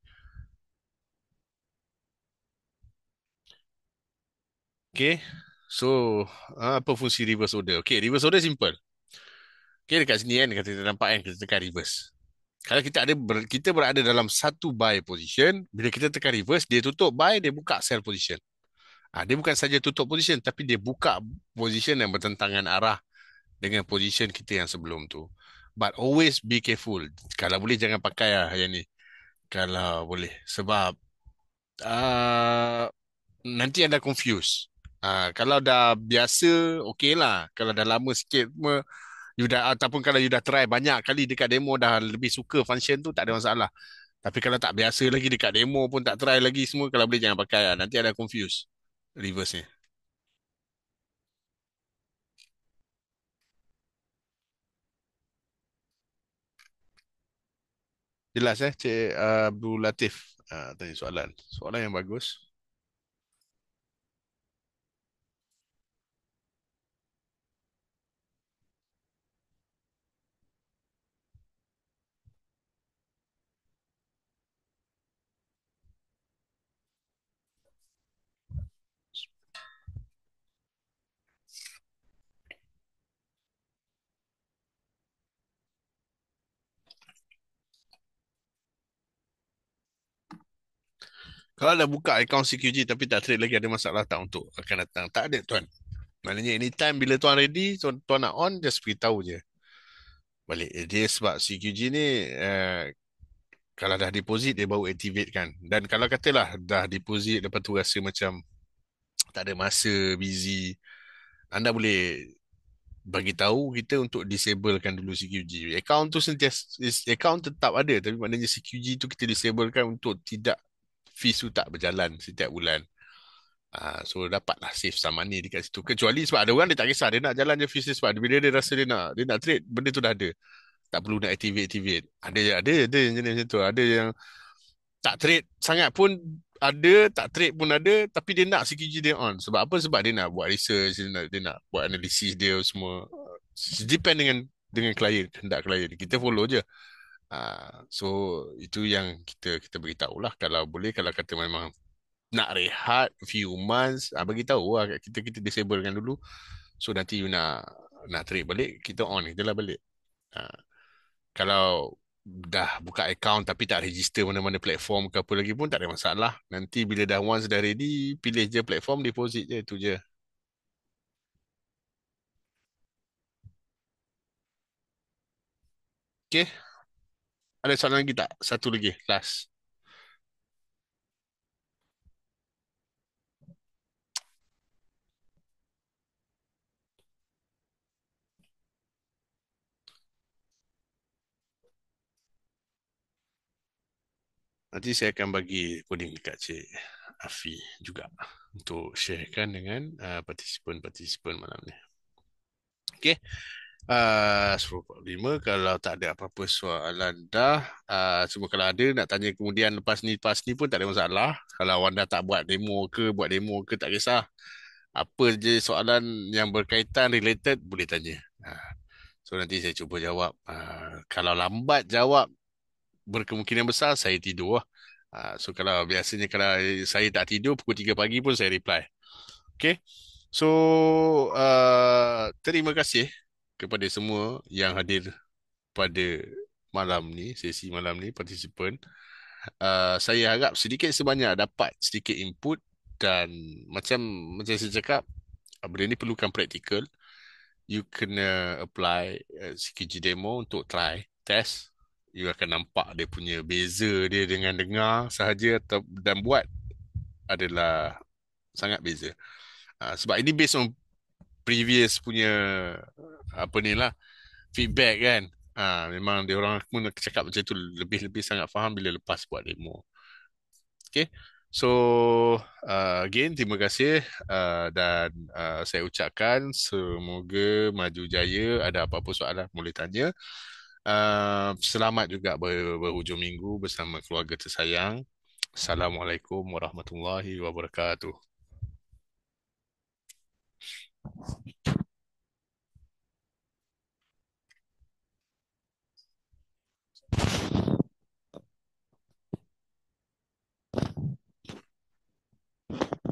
Okay, so ah, apa fungsi reverse order? Okay, reverse order simple. Okay, dekat sini kan, kata kita nampak kan, kita tekan reverse. Kalau kita ada kita berada dalam satu buy position, bila kita tekan reverse, dia tutup buy, dia buka sell position. Ha, dia bukan saja tutup position tapi dia buka position yang bertentangan arah dengan position kita yang sebelum tu. But always be careful. Kalau boleh jangan pakai lah yang ni. Kalau boleh. Sebab uh, nanti anda confused. Uh, kalau dah biasa, okey lah. Kalau dah lama sikit, me, you dah, ataupun kalau you dah try banyak kali dekat demo dah lebih suka function tu, tak ada masalah. Tapi kalau tak biasa lagi dekat demo pun tak try lagi semua, kalau boleh jangan pakai lah. Nanti ada confused reverse ni. Jelas eh Cik uh, Abdul Latif uh, tanya soalan. Soalan yang bagus. Kalau dah buka akaun CQG tapi tak trade lagi ada masalah tak untuk akan datang? Tak ada tuan. Maknanya anytime bila tuan ready, tuan, tuan nak on, just beritahu je. Balik. Eh, dia sebab CQG ni, eh, kalau dah deposit, dia baru activate kan. Dan kalau katalah dah deposit, lepas tu rasa macam tak ada masa, busy, anda boleh bagi tahu kita untuk disablekan dulu CQG. Account tu sentiasa, account tetap ada tapi maknanya CQG tu kita disablekan untuk tidak fees tu tak berjalan setiap bulan. Uh, so dapatlah save some money dekat situ. Kecuali sebab ada orang dia tak kisah. Dia nak jalan je fees dia sebab bila dia rasa dia nak, dia nak trade, benda tu dah ada. Tak perlu nak activate-activate. Ada, ada, ada yang jenis macam tu. Ada yang tak trade sangat pun ada, tak trade pun ada. Tapi dia nak CQG dia on. Sebab apa? Sebab dia nak buat research, dia nak, dia nak buat analisis dia semua. Depend dengan dengan klien, hendak klien. Kita follow je. Ah, so itu yang kita kita beritahu lah kalau boleh kalau kata memang nak rehat few months ah, bagi tahu lah kita kita disablekan dulu so nanti you nak nak trip balik kita on kita lah balik ha. kalau dah buka account tapi tak register mana-mana platform ke apa lagi pun tak ada masalah nanti bila dah once dah ready pilih je platform deposit je tu je okay ada soalan lagi tak? Satu lagi, last. Nanti saya akan bagi coding dekat Cik Afi juga untuk sharekan dengan uh, partisipan-partisipan malam ni. Okay. Ah, lima kalau tak ada apa-apa soalan dah. Uh, cuma kalau ada nak tanya kemudian lepas ni lepas ni pun tak ada masalah. Kalau Wanda tak buat demo ke buat demo ke tak kisah. Apa je soalan yang berkaitan related boleh tanya. Uh, so nanti saya cuba jawab. Uh, kalau lambat jawab berkemungkinan besar saya tidur. Uh, so kalau biasanya kalau saya tak tidur pukul 3 pagi pun saya reply. Okay. So uh, terima kasih kepada semua yang hadir pada malam ni, sesi malam ni, participant. Uh, saya harap sedikit sebanyak dapat sedikit input dan macam macam saya cakap, ah, benda ni perlukan praktikal. You kena apply CKG eh, demo untuk try, test. You akan nampak dia punya beza dia dengan dengar sahaja dan buat adalah sangat beza. Uh, sebab ini based on previous punya apa ni lah feedback kan ha, memang dia orang pun cakap macam tu lebih-lebih sangat faham bila lepas buat demo okay so uh, again terima kasih uh, dan uh, saya ucapkan semoga maju jaya ada apa-apa soalan lah, boleh tanya uh, selamat juga ber- berhujung minggu bersama keluarga tersayang Assalamualaikum warahmatullahi wabarakatuh. you